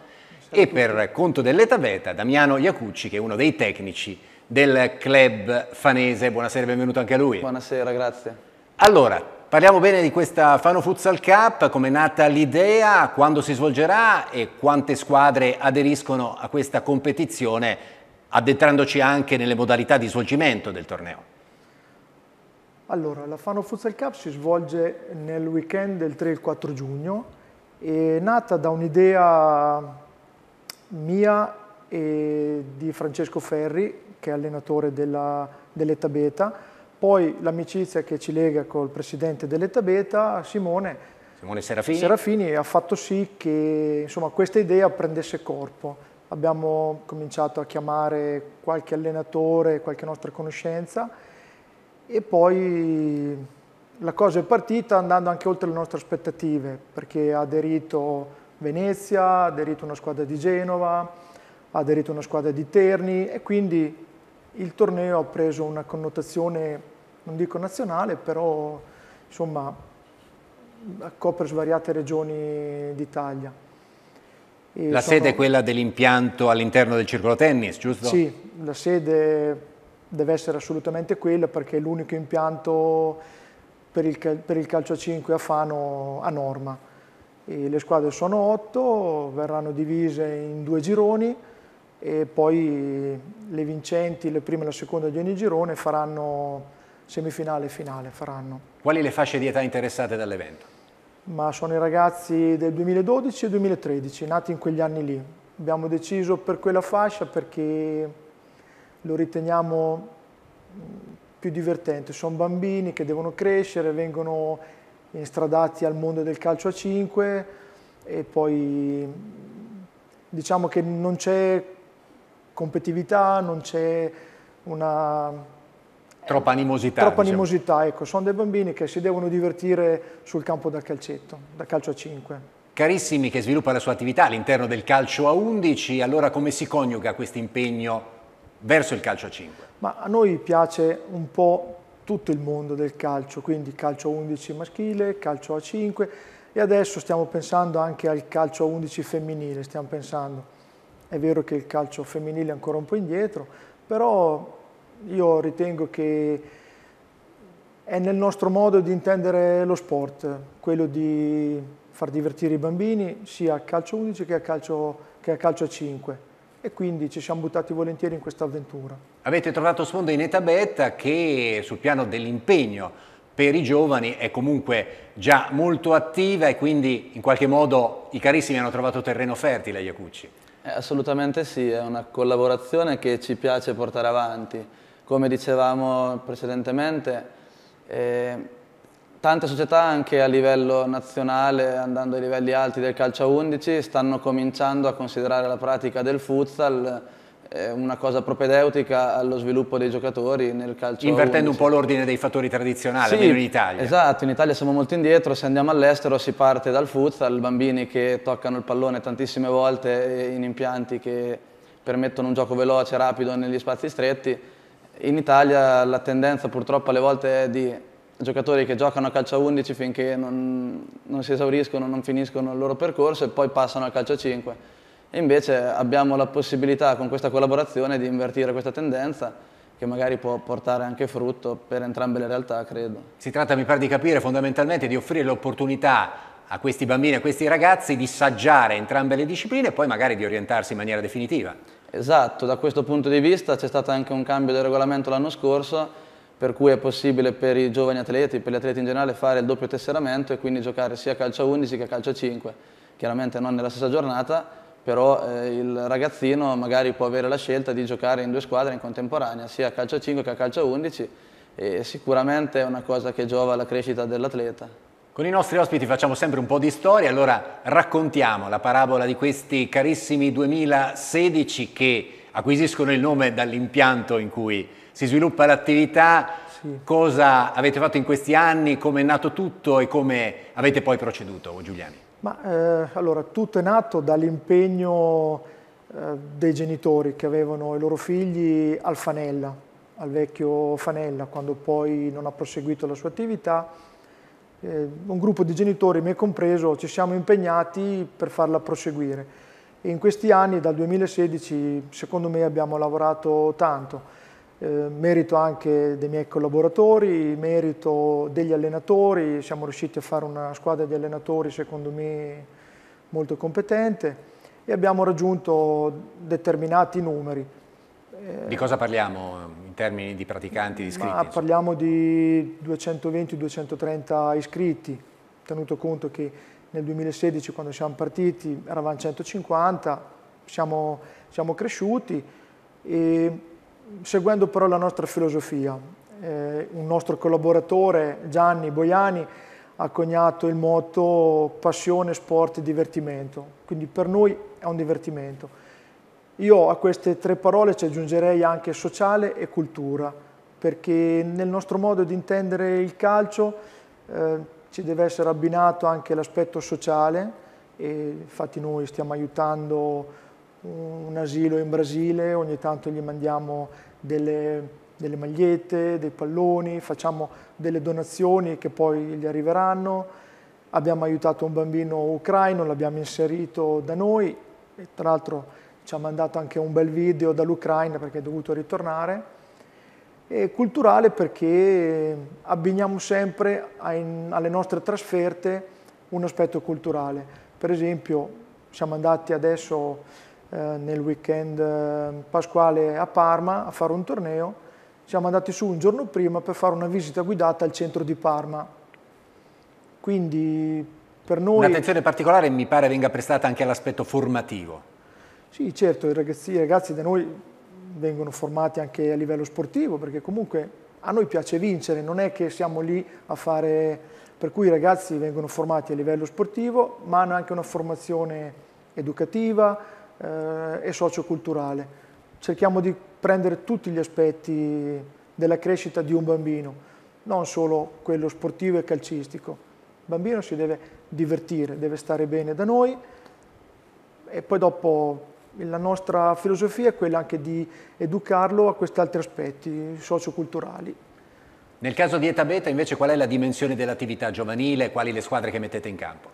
Buonasera e per conto dell'Eta Beta Damiano Iacucci, che è uno dei tecnici del club fanese. Buonasera e benvenuto anche a lui. Buonasera, grazie. Allora, parliamo bene di questa Fano Futsal Cup, come è nata l'idea, quando si svolgerà e quante squadre aderiscono a questa competizione addentrandoci anche nelle modalità di svolgimento del torneo. Allora, la Fano Futsal Cup si svolge nel weekend del 3 e il 4 giugno, è nata da un'idea mia e di Francesco Ferri, che è allenatore dell'Etta dell Beta, poi l'amicizia che ci lega col presidente dell'Etta Beta, Simone, Simone Serafini. Serafini. ha fatto sì che insomma, questa idea prendesse corpo abbiamo cominciato a chiamare qualche allenatore, qualche nostra conoscenza e poi la cosa è partita andando anche oltre le nostre aspettative perché ha aderito Venezia, ha aderito una squadra di Genova, ha aderito una squadra di Terni e quindi il torneo ha preso una connotazione, non dico nazionale, però insomma copre svariate regioni d'Italia. E eh, la sono... sede è quella dell'impianto all'interno del circolo tennis, giusto? Sì, la sede deve essere assolutamente quella perché è l'unico impianto per il, per il calcio a 5 a Fano a norma. E le squadre sono 8, verranno divise in due gironi e poi le vincenti, le prime e la seconda di ogni girone, faranno semifinale e finale. Faranno. Quali le fasce di età interessate dall'evento? ma sono i ragazzi del 2012 e 2013, nati in quegli anni lì. Abbiamo deciso per quella fascia perché lo riteniamo mm, più divertente. Sono bambini che devono crescere, vengono instradati al mondo del calcio a 5 e poi mm, diciamo che non c'è competitività, non c'è una Troppa animosità. Troppa diciamo. animosità, ecco. Sono dei bambini che si devono divertire sul campo da calcetto, da calcio a 5. Carissimi che sviluppa la sua attività all'interno del calcio a 11, allora come si coniuga questo impegno verso il calcio a 5? Ma a noi piace un po' tutto il mondo del calcio, quindi calcio a 11 maschile, calcio a 5 e adesso stiamo pensando anche al calcio a 11 femminile, stiamo pensando. È vero che il calcio femminile è ancora un po' indietro, però io ritengo che è nel nostro modo di intendere lo sport, quello di far divertire i bambini sia a calcio 11 che a calcio, che a, calcio 5 e quindi ci siamo buttati volentieri in questa avventura. Avete trovato sfondo in Etabet che sul piano dell'impegno per i giovani è comunque già molto attiva e quindi in qualche modo i carissimi hanno trovato terreno fertile a Iacucci. Eh, assolutamente sì, è una collaborazione che ci piace portare avanti come dicevamo precedentemente, eh, tante società anche a livello nazionale, andando ai livelli alti del calcio a 11, stanno cominciando a considerare la pratica del futsal eh, una cosa propedeutica allo sviluppo dei giocatori nel calcio. Invertendo 11. un po' l'ordine dei fattori tradizionali, sì, almeno in Italia. Esatto, in Italia siamo molto indietro, se andiamo all'estero si parte dal futsal, bambini che toccano il pallone tantissime volte eh, in impianti che permettono un gioco veloce, rapido negli spazi stretti in Italia la tendenza purtroppo alle volte è di giocatori che giocano a calcio a 11 finché non, non si esauriscono, non finiscono il loro percorso e poi passano a calcio a 5. E invece abbiamo la possibilità con questa collaborazione di invertire questa tendenza che magari può portare anche frutto per entrambe le realtà, credo. Si tratta, mi pare di capire, fondamentalmente di offrire l'opportunità a questi bambini e a questi ragazzi di saggiare entrambe le discipline e poi magari di orientarsi in maniera definitiva. Esatto, da questo punto di vista c'è stato anche un cambio del regolamento l'anno scorso per cui è possibile per i giovani atleti, per gli atleti in generale, fare il doppio tesseramento e quindi giocare sia calcio 11 che calcio 5. Chiaramente non nella stessa giornata, però eh, il ragazzino magari può avere la scelta di giocare in due squadre in contemporanea, sia a calcio 5 che a calcio 11 e sicuramente è una cosa che giova alla crescita dell'atleta. Con i nostri ospiti facciamo sempre un po' di storia, allora raccontiamo la parabola di questi carissimi 2016 che acquisiscono il nome dall'impianto in cui si sviluppa l'attività, sì. cosa avete fatto in questi anni, come è nato tutto e come avete poi proceduto, Giuliani? Ma, eh, allora, tutto è nato dall'impegno eh, dei genitori che avevano i loro figli al Fanella, al vecchio Fanella, quando poi non ha proseguito la sua attività eh, un gruppo di genitori, me compreso, ci siamo impegnati per farla proseguire. E in questi anni, dal 2016, secondo me abbiamo lavorato tanto. Eh, merito anche dei miei collaboratori, merito degli allenatori, siamo riusciti a fare una squadra di allenatori secondo me molto competente e abbiamo raggiunto determinati numeri. Di cosa parliamo in termini di praticanti, di iscritti? Ma parliamo di 220-230 iscritti, tenuto conto che nel 2016 quando siamo partiti eravamo 150, siamo, siamo cresciuti e seguendo però la nostra filosofia. Eh, un nostro collaboratore Gianni Boiani ha coniato il motto passione, sport e divertimento, quindi per noi è un divertimento. Io a queste tre parole ci aggiungerei anche sociale e cultura, perché nel nostro modo di intendere il calcio eh, ci deve essere abbinato anche l'aspetto sociale, e infatti noi stiamo aiutando un asilo in Brasile, ogni tanto gli mandiamo delle, delle, magliette, dei palloni, facciamo delle donazioni che poi gli arriveranno. Abbiamo aiutato un bambino ucraino, l'abbiamo inserito da noi, e tra l'altro ci ha mandato anche un bel video dall'Ucraina perché è dovuto ritornare. E culturale perché abbiniamo sempre alle nostre trasferte un aspetto culturale. Per esempio siamo andati adesso eh, nel weekend eh, pasquale a Parma a fare un torneo, siamo andati su un giorno prima per fare una visita guidata al centro di Parma. Quindi per noi... Un'attenzione particolare mi pare venga prestata anche all'aspetto formativo. Sì, certo, i ragazzi, i ragazzi da noi vengono formati anche a livello sportivo, perché comunque a noi piace vincere, non è che siamo lì a fare... Per cui i ragazzi vengono formati a livello sportivo, ma hanno anche una formazione educativa eh, e socioculturale. Cerchiamo di prendere tutti gli aspetti della crescita di un bambino, non solo quello sportivo e calcistico. Il bambino si deve divertire, deve stare bene da noi e poi dopo la nostra filosofia è quella anche di educarlo a questi altri aspetti socioculturali. Nel caso di Eta beta invece qual è la dimensione dell'attività giovanile, quali le squadre che mettete in campo?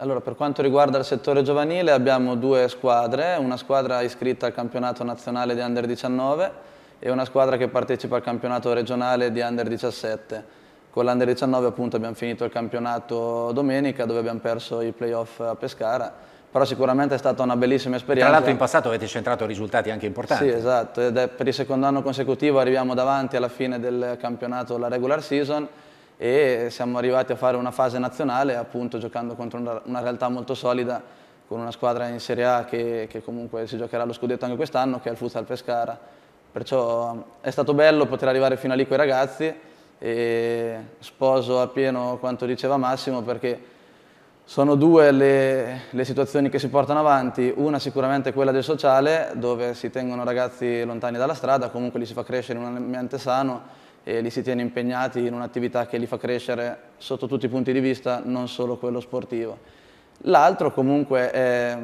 Allora, per quanto riguarda il settore giovanile abbiamo due squadre, una squadra iscritta al campionato nazionale di Under 19 e una squadra che partecipa al campionato regionale di Under 17. Con l'Under 19 appunto abbiamo finito il campionato domenica dove abbiamo perso i playoff a Pescara però sicuramente è stata una bellissima esperienza. Tra l'altro in passato avete centrato risultati anche importanti. Sì, esatto, ed è per il secondo anno consecutivo arriviamo davanti alla fine del campionato, la regular season, e siamo arrivati a fare una fase nazionale, appunto giocando contro una, realtà molto solida, con una squadra in Serie A che, che comunque si giocherà lo scudetto anche quest'anno, che è il Futsal Pescara. Perciò è stato bello poter arrivare fino a lì con i ragazzi e sposo appieno quanto diceva Massimo perché sono due le, le, situazioni che si portano avanti, una sicuramente quella del sociale, dove si tengono ragazzi lontani dalla strada, comunque li si fa crescere in un ambiente sano e li si tiene impegnati in un'attività che li fa crescere sotto tutti i punti di vista, non solo quello sportivo. L'altro comunque è,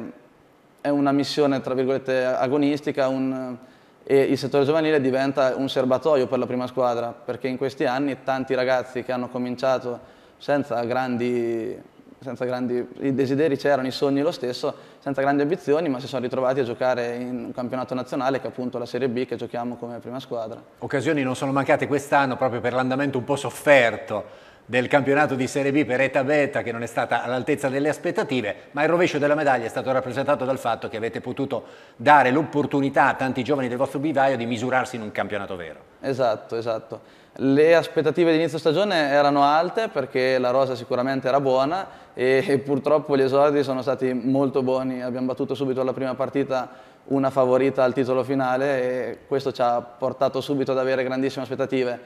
è, una missione, tra virgolette, agonistica un, e il settore giovanile diventa un serbatoio per la prima squadra, perché in questi anni tanti ragazzi che hanno cominciato senza grandi senza grandi, i desideri c'erano, i sogni lo stesso, senza grandi ambizioni, ma si sono ritrovati a giocare in un campionato nazionale che è appunto la Serie B che giochiamo come prima squadra. Occasioni non sono mancate quest'anno proprio per l'andamento un po' sofferto del campionato di Serie B per Eta Beta che non è stata all'altezza delle aspettative, ma il rovescio della medaglia è stato rappresentato dal fatto che avete potuto dare l'opportunità a tanti giovani del vostro vivaio di misurarsi in un campionato vero. Esatto, esatto. Le aspettative di inizio stagione erano alte perché la rosa sicuramente era buona e, e purtroppo gli esordi sono stati molto buoni. Abbiamo battuto subito alla prima partita una favorita al titolo finale e questo ci ha portato subito ad avere grandissime aspettative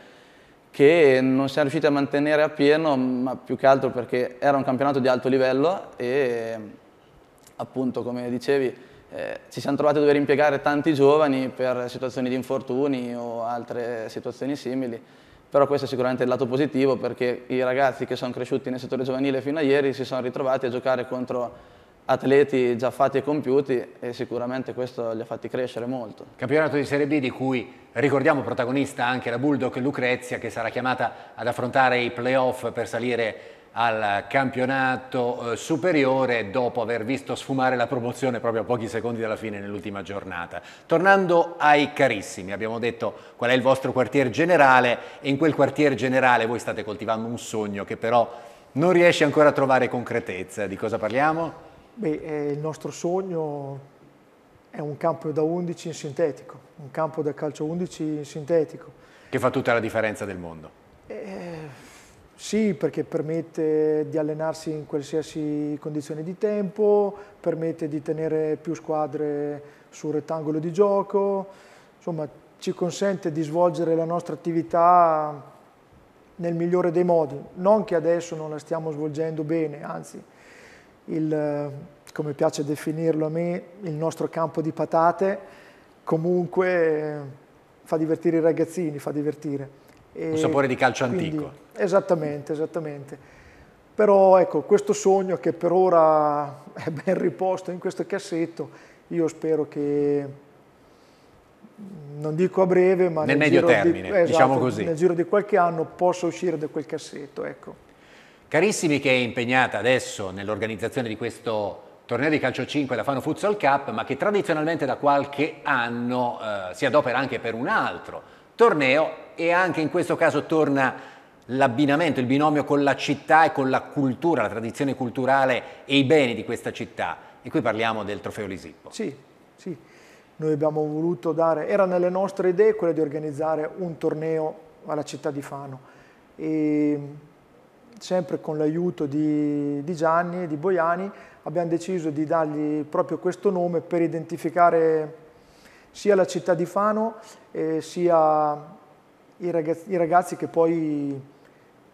che non siamo riusciti a mantenere appieno, ma più che altro perché era un campionato di alto livello e appunto come dicevi eh, ci siamo trovati a dover impiegare tanti giovani per situazioni di infortuni o altre situazioni simili, però questo è sicuramente il lato positivo perché i ragazzi che sono cresciuti nel settore giovanile fino a ieri si sono ritrovati a giocare contro atleti già fatti e compiuti e sicuramente questo li ha fatti crescere molto. Campionato di Serie B di cui ricordiamo protagonista anche la Bulldog Lucrezia che sarà chiamata ad affrontare i playoff per salire al campionato eh, superiore dopo aver visto sfumare la promozione proprio a pochi secondi dalla fine nell'ultima giornata. Tornando ai carissimi, abbiamo detto qual è il vostro quartier generale e in quel quartier generale voi state coltivando un sogno che però non riesce ancora a trovare concretezza. Di cosa parliamo? Beh, eh, il nostro sogno è un campo da 11 in sintetico, un campo da calcio 11 in sintetico. Che fa tutta la differenza del mondo. Eh sì, perché permette di allenarsi in qualsiasi condizione di tempo, permette di tenere più squadre sul rettangolo di gioco, insomma ci consente di svolgere la nostra attività nel migliore dei modi, non che adesso non la stiamo svolgendo bene, anzi, il, come piace definirlo a me, il nostro campo di patate comunque fa divertire i ragazzini, fa divertire. E un sapore di calcio quindi, antico. Esattamente, esattamente. Però ecco, questo sogno che per ora è ben riposto in questo cassetto, io spero che, non dico a breve, ma nel, nel medio termine, di, eh, diciamo esatto, così. Nel giro di qualche anno possa uscire da quel cassetto, ecco. Carissimi che è impegnata adesso nell'organizzazione di questo torneo di calcio 5 da Fano Futsal Cup, ma che tradizionalmente da qualche anno eh, si adopera anche per un altro torneo e anche in questo caso torna l'abbinamento, il binomio con la città e con la cultura, la tradizione culturale e i beni di questa città. E qui parliamo del trofeo Lisippo. Sì, sì. Noi abbiamo voluto dare, era nelle nostre idee quella di organizzare un torneo alla città di Fano. E sempre con l'aiuto di, di, Gianni e di Boiani abbiamo deciso di dargli proprio questo nome per identificare sia la città di Fano eh, sia i ragazzi, i ragazzi che poi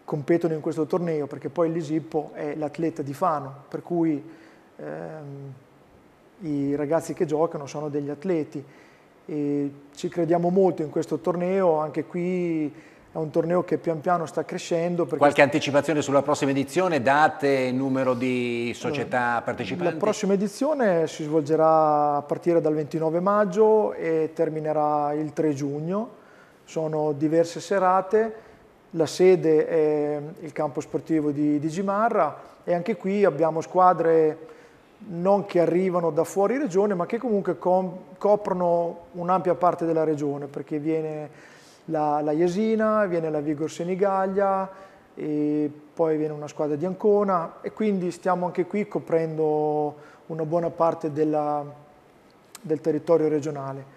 competono in questo torneo, perché poi l'Isippo è l'atleta di Fano, per cui ehm, i ragazzi che giocano sono degli atleti. E ci crediamo molto in questo torneo, anche qui è un torneo che pian piano sta crescendo. Qualche anticipazione sulla prossima edizione, date, numero di società partecipanti? La prossima edizione si svolgerà a partire dal 29 maggio e terminerà il 3 giugno sono diverse serate, la sede è il campo sportivo di, di Gimarra e anche qui abbiamo squadre non che arrivano da fuori regione ma che comunque coprono un'ampia parte della regione perché viene la, la Jesina, viene la Vigor Senigallia e poi viene una squadra di Ancona e quindi stiamo anche qui coprendo una buona parte della, del territorio regionale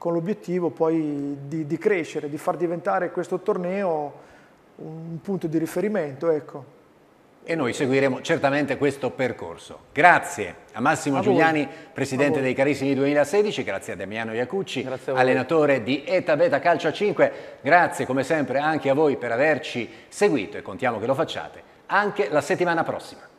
con l'obiettivo poi di, di, crescere, di far diventare questo torneo un punto di riferimento. Ecco. E noi seguiremo certamente questo percorso. Grazie a Massimo a Giuliani, Presidente dei Carissimi 2016, grazie a Damiano Iacucci, a allenatore di Eta Beta Calcio a 5, grazie come sempre anche a voi per averci seguito e contiamo che lo facciate anche la settimana prossima.